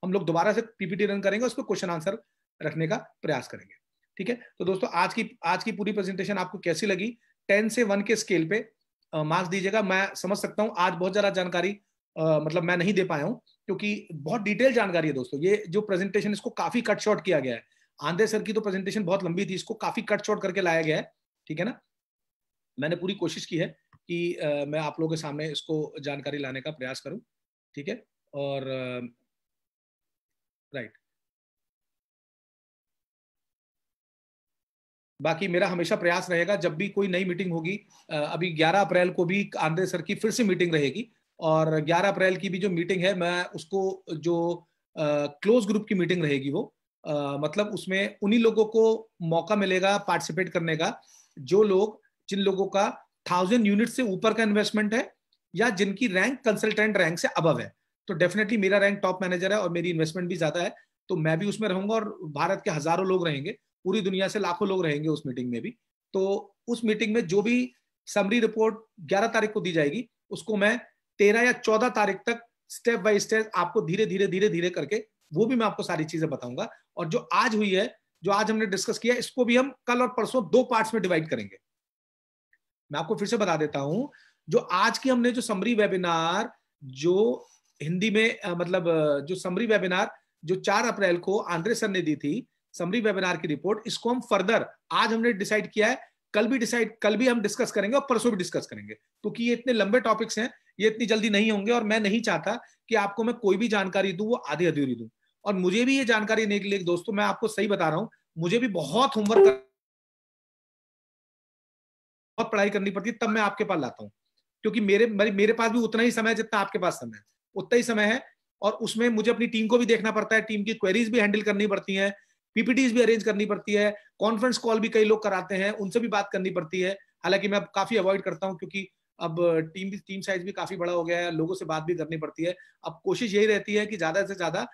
हम लोग दोबारा से पीपीटी रन करेंगे उस पर क्वेश्चन आंसर रखने का प्रयास करेंगे ठीक है तो दोस्तों आज की आज की पूरी प्रेजेंटेशन आपको कैसी लगी टेन से वन के स्केल पे मार्क्स दीजिएगा मैं समझ सकता हूँ आज बहुत ज़्यादा जानकारी आ, मतलब मैं नहीं दे पाया हूँ क्योंकि बहुत डिटेल जानकारी है दोस्तों ये जो प्रेजेंटेशन इसको काफ़ी कट शॉर्ट किया गया है आंधे सर की तो प्रेजेंटेशन बहुत लंबी थी इसको काफ़ी कट शॉर्ट करके लाया गया है ठीक है ना मैंने पूरी कोशिश की है कि आ, मैं आप लोगों के सामने इसको जानकारी लाने का प्रयास करूँ ठीक है और राइट बाकी मेरा हमेशा प्रयास रहेगा जब भी कोई नई मीटिंग होगी अभी 11 अप्रैल को भी आंद्रे सर की फिर से मीटिंग रहेगी और 11 अप्रैल की भी जो मीटिंग है मैं उसको जो क्लोज ग्रुप की मीटिंग रहेगी वो आ, मतलब उसमें उन्हीं लोगों को मौका मिलेगा पार्टिसिपेट करने का जो लोग जिन लोगों का थाउजेंड यूनिट से ऊपर का इन्वेस्टमेंट है या जिनकी रैंक कंसल्टेंट रैंक से अबव है तो डेफिनेटली मेरा रैंक टॉप मैनेजर है और मेरी इन्वेस्टमेंट भी ज्यादा है तो मैं भी उसमें रहूंगा और भारत के हजारों लोग रहेंगे पूरी दुनिया से लाखों लोग रहेंगे उस मीटिंग में भी तो उस मीटिंग में जो भी समरी रिपोर्ट 11 तारीख को दी जाएगी उसको मैं 13 या 14 तारीख तक स्टेप बाय स्टेप आपको धीरे धीरे धीरे धीरे करके वो भी मैं आपको सारी चीजें बताऊंगा और जो आज हुई है जो आज हमने डिस्कस किया इसको भी हम कल और परसों दो पार्ट्स में डिवाइड करेंगे मैं आपको फिर से बता देता हूं जो आज की हमने जो समरी वेबिनार जो हिंदी में मतलब जो समरी वेबिनार जो चार अप्रैल को आंद्रे सर ने दी थी समरी वेबिनार की रिपोर्ट इसको हम फर्दर आज हमने डिसाइड किया है कल भी डिसाइड कल भी हम डिस्कस करेंगे और परसों भी डिस्कस करेंगे क्योंकि तो ये इतने लंबे टॉपिक्स हैं ये इतनी जल्दी नहीं होंगे और मैं नहीं चाहता कि आपको मैं कोई भी जानकारी दूं वो आधी अधूरी दूं और मुझे भी ये जानकारी देने के लिए दोस्तों तो मैं आपको सही बता रहा हूं मुझे भी बहुत होमवर्क बहुत पढ़ाई करनी पड़ती है तब मैं आपके पास लाता हूँ क्योंकि मेरे मेरे पास भी उतना ही समय है जितना आपके पास समय है उतना ही समय है और उसमें मुझे अपनी टीम को भी देखना पड़ता है टीम की क्वेरीज भी हैंडल करनी पड़ती हैं पीपीटीज भी अरेंज करनी पड़ती है कॉन्फ्रेंस कॉल भी कई लोग कराते हैं उनसे भी बात करनी पड़ती है हालांकि मैं अब काफी अवॉइड करता हूँ क्योंकि अब टीम भी टीम साइज भी काफी बड़ा हो गया है लोगों से बात भी करनी पड़ती है अब कोशिश यही रहती है कि ज्यादा से ज्यादा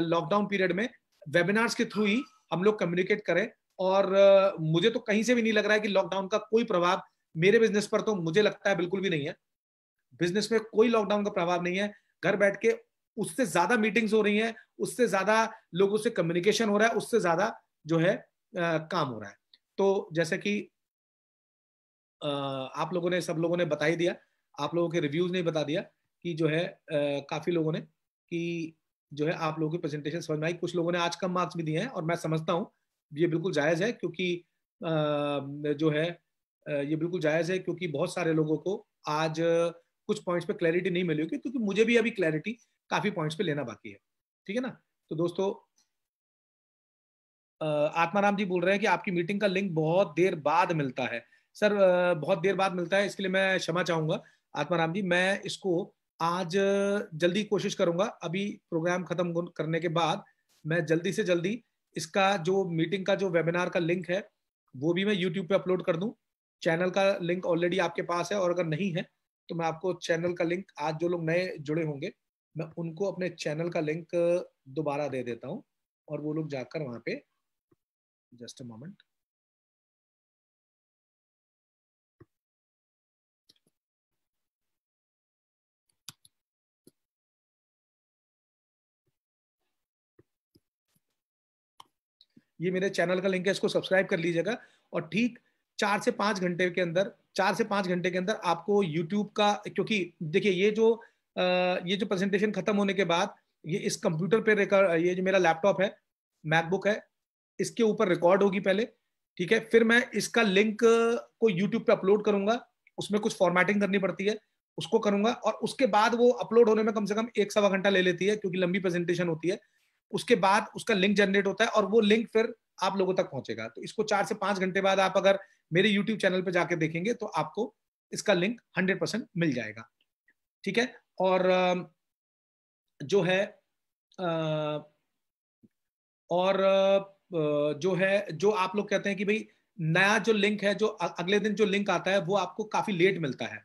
लॉकडाउन पीरियड में वेबिनार्स के थ्रू ही हम लोग कम्युनिकेट करें और मुझे तो कहीं से भी नहीं लग रहा है कि लॉकडाउन का कोई प्रभाव मेरे बिजनेस पर तो मुझे लगता है बिल्कुल भी नहीं है बिजनेस में कोई लॉकडाउन का प्रभाव नहीं है घर बैठ के उससे ज्यादा मीटिंग्स हो रही हैं उससे ज्यादा लोगों से कम्युनिकेशन हो रहा है उससे ज्यादा जो है आ, काम हो रहा है तो जैसे कि आ, आप लोगों ने सब लोगों ने बता ही दिया आप लोगों के रिव्यूज ने बता दिया कि जो है आ, काफी लोगों ने कि जो है आप लोगों की प्रेजेंटेशन समझ में आई कुछ लोगों ने आज कम मार्क्स भी दिए हैं और मैं समझता हूँ ये बिल्कुल जायज़ है क्योंकि आ, जो है ये बिल्कुल जायज़ है क्योंकि बहुत सारे लोगों को आज कुछ पॉइंट्स पे क्लैरिटी नहीं मिली होगी क्योंकि मुझे भी अभी क्लैरिटी काफ़ी पॉइंट्स पे लेना बाकी है ठीक है ना तो दोस्तों आत्माराम जी बोल रहे हैं कि आपकी मीटिंग का लिंक बहुत देर बाद मिलता है सर बहुत देर बाद मिलता है इसके लिए मैं क्षमा चाहूंगा आत्माराम जी मैं इसको आज जल्दी कोशिश करूंगा अभी प्रोग्राम खत्म करने के बाद मैं जल्दी से जल्दी इसका जो मीटिंग का जो वेबिनार का लिंक है वो भी मैं यूट्यूब पे अपलोड कर दूं चैनल का लिंक ऑलरेडी आपके पास है और अगर नहीं है तो मैं आपको चैनल का लिंक आज जो लोग नए जुड़े होंगे मैं उनको अपने चैनल का लिंक दोबारा दे देता हूँ और वो लोग जाकर वहां पे जस्ट अ मोमेंट ये मेरे चैनल का लिंक है इसको सब्सक्राइब कर लीजिएगा और ठीक चार से पांच घंटे के अंदर चार से पांच घंटे के अंदर आपको यूट्यूब का क्योंकि देखिए ये जो ये जो प्रेजेंटेशन खत्म होने के बाद ये इस कंप्यूटर पे रिकॉर्ड ये जो मेरा लैपटॉप है मैकबुक है इसके ऊपर रिकॉर्ड होगी पहले ठीक है फिर मैं इसका लिंक को यूट्यूब पे अपलोड करूंगा उसमें कुछ फॉर्मेटिंग करनी पड़ती है उसको करूंगा और उसके बाद वो अपलोड होने में कम से कम एक सवा घंटा ले लेती है क्योंकि लंबी प्रेजेंटेशन होती है उसके बाद उसका लिंक जनरेट होता है और वो लिंक फिर आप लोगों तक पहुंचेगा तो इसको चार से पांच घंटे बाद आप अगर मेरे यूट्यूब चैनल पर जाके देखेंगे तो आपको इसका लिंक हंड्रेड मिल जाएगा ठीक है और जो है और जो है जो आप लोग कहते हैं कि भाई नया जो लिंक है जो अगले दिन जो लिंक आता है वो आपको काफ़ी लेट मिलता है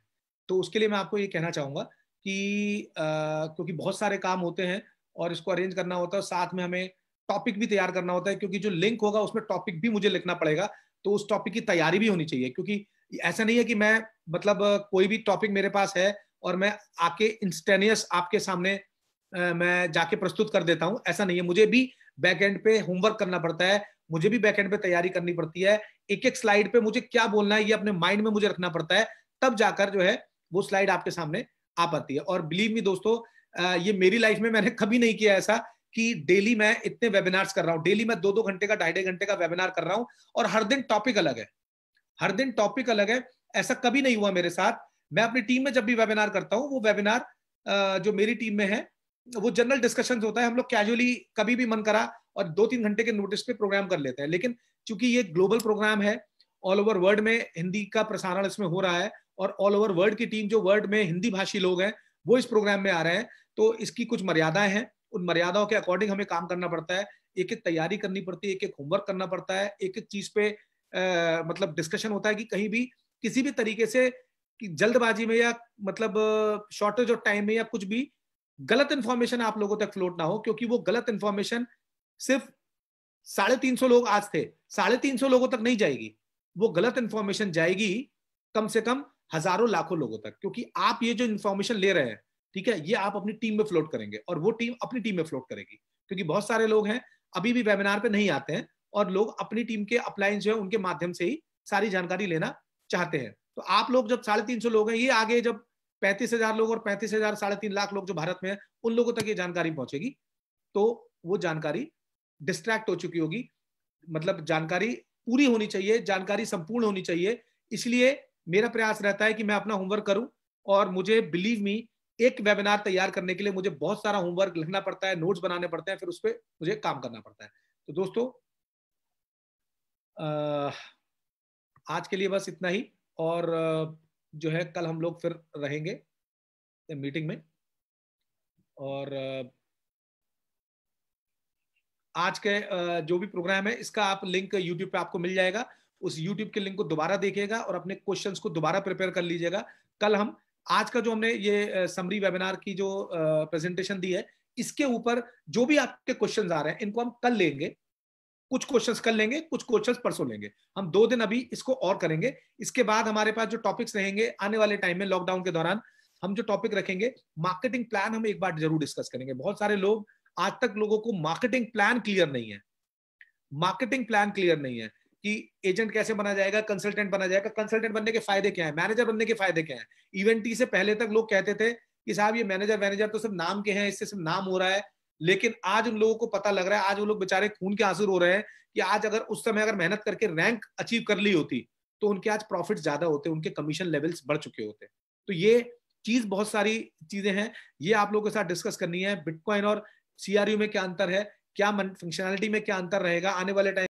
तो उसके लिए मैं आपको ये कहना चाहूंगा कि क्योंकि बहुत सारे काम होते हैं और इसको अरेंज करना होता है साथ में हमें टॉपिक भी तैयार करना होता है क्योंकि जो लिंक होगा उसमें टॉपिक भी मुझे लिखना पड़ेगा तो उस टॉपिक की तैयारी भी होनी चाहिए क्योंकि ऐसा नहीं है कि मैं मतलब कोई भी टॉपिक मेरे पास है और मैं आके इंस्टेनियस आपके सामने मैं जाके प्रस्तुत कर देता हूँ ऐसा नहीं है मुझे भी बैक एंड पे होमवर्क करना पड़ता है मुझे भी बैक एंड पे तैयारी करनी पड़ती है एक एक स्लाइड पे मुझे क्या बोलना है ये अपने माइंड में मुझे रखना पड़ता है तब जाकर जो है वो स्लाइड आपके सामने आ पाती है और बिलीव मी दोस्तों ये मेरी लाइफ में मैंने कभी नहीं किया ऐसा कि डेली मैं इतने वेबिनार्स कर रहा हूँ डेली मैं दो दो घंटे का ढाई ढाई घंटे का वेबिनार कर रहा हूँ और हर दिन टॉपिक अलग है हर दिन टॉपिक अलग है ऐसा कभी नहीं हुआ मेरे साथ मैं अपनी टीम में जब भी वेबिनार करता हूँ वो वेबिनार जो मेरी टीम में है वो जनरल डिस्कशन होता है हम लोग कैजुअली कभी भी मन करा और दो तीन घंटे के नोटिस पे प्रोग्राम कर लेते हैं लेकिन चूंकि ये ग्लोबल प्रोग्राम है ऑल ओवर वर्ल्ड में हिंदी का प्रसारण इसमें हो रहा है और ऑल ओवर वर्ल्ड की टीम जो वर्ल्ड में हिंदी भाषी लोग हैं वो इस प्रोग्राम में आ रहे हैं तो इसकी कुछ मर्यादाएं हैं उन मर्यादाओं के अकॉर्डिंग हमें काम करना पड़ता है एक एक तैयारी करनी पड़ती है एक एक होमवर्क करना पड़ता है एक एक चीज पे आ, मतलब डिस्कशन होता है कि कहीं भी किसी भी तरीके से कि जल्दबाजी में या मतलब शॉर्टेज ऑफ टाइम में या कुछ भी गलत इन्फॉर्मेशन आप लोगों तक फ्लोट ना हो क्योंकि वो गलत इन्फॉर्मेशन सिर्फ साढ़े तीन सौ लोग आज थे साढ़े तीन सौ लोगों तक नहीं जाएगी वो गलत इन्फॉर्मेशन जाएगी कम से कम हजारों लाखों लोगों तक क्योंकि आप ये जो इन्फॉर्मेशन ले रहे हैं ठीक है ये आप अपनी टीम में फ्लोट करेंगे और वो टीम अपनी टीम में फ्लोट करेगी क्योंकि बहुत सारे लोग हैं अभी भी वेबिनार पे नहीं आते हैं और लोग अपनी टीम के अप्लायंस जो है उनके माध्यम से ही सारी जानकारी लेना चाहते हैं तो आप लोग जब साढ़े तीन सौ लोग हैं ये आगे जब पैंतीस हजार लोग और पैंतीस हजार साढ़े तीन लाख लोग जो भारत में है उन लोगों तक ये जानकारी पहुंचेगी तो वो जानकारी डिस्ट्रैक्ट हो चुकी होगी मतलब जानकारी पूरी होनी चाहिए जानकारी संपूर्ण होनी चाहिए इसलिए मेरा प्रयास रहता है कि मैं अपना होमवर्क करूं और मुझे बिलीव मी एक वेबिनार तैयार करने के लिए मुझे बहुत सारा होमवर्क लिखना पड़ता है नोट्स बनाने पड़ते हैं फिर उस पर मुझे काम करना पड़ता है तो दोस्तों आज के लिए बस इतना ही और जो है कल हम लोग फिर रहेंगे मीटिंग में और आज के जो भी प्रोग्राम है इसका आप लिंक यूट्यूब पे आपको मिल जाएगा उस यूट्यूब के लिंक को दोबारा देखिएगा और अपने क्वेश्चंस को दोबारा प्रिपेयर कर लीजिएगा कल हम आज का जो हमने ये समरी वेबिनार की जो प्रेजेंटेशन दी है इसके ऊपर जो भी आपके क्वेश्चंस आ रहे हैं इनको हम कल लेंगे कुछ क्वेश्चंस कल लेंगे कुछ क्वेश्चंस परसों लेंगे हम दो दिन अभी इसको और करेंगे इसके बाद हमारे पास जो टॉपिक्स रहेंगे आने वाले टाइम में लॉकडाउन के दौरान हम जो टॉपिक रखेंगे मार्केटिंग प्लान हम एक बार जरूर डिस्कस करेंगे बहुत सारे लोग आज तक लोगों को मार्केटिंग प्लान क्लियर नहीं है मार्केटिंग प्लान क्लियर नहीं है कि एजेंट कैसे बना जाएगा कंसल्टेंट बना जाएगा कंसल्टेंट बनने के फायदे क्या है मैनेजर बनने के फायदे क्या है इवेंट से पहले तक लोग कहते थे कि साहब ये मैनेजर मैनेजर तो सिर्फ नाम के हैं इससे सिर्फ नाम हो रहा है लेकिन आज उन लोगों को पता लग रहा है आज वो लोग बेचारे खून के आंसू रो रहे हैं कि आज अगर उस समय अगर मेहनत करके रैंक अचीव कर ली होती तो उनके आज प्रॉफिट ज्यादा होते उनके कमीशन लेवल्स बढ़ चुके होते तो ये चीज बहुत सारी चीजें हैं ये आप लोगों के साथ डिस्कस करनी है बिटकॉइन और सीआरयू में क्या अंतर है क्या फंक्शनैलिटी में क्या अंतर रहेगा आने वाले टाइम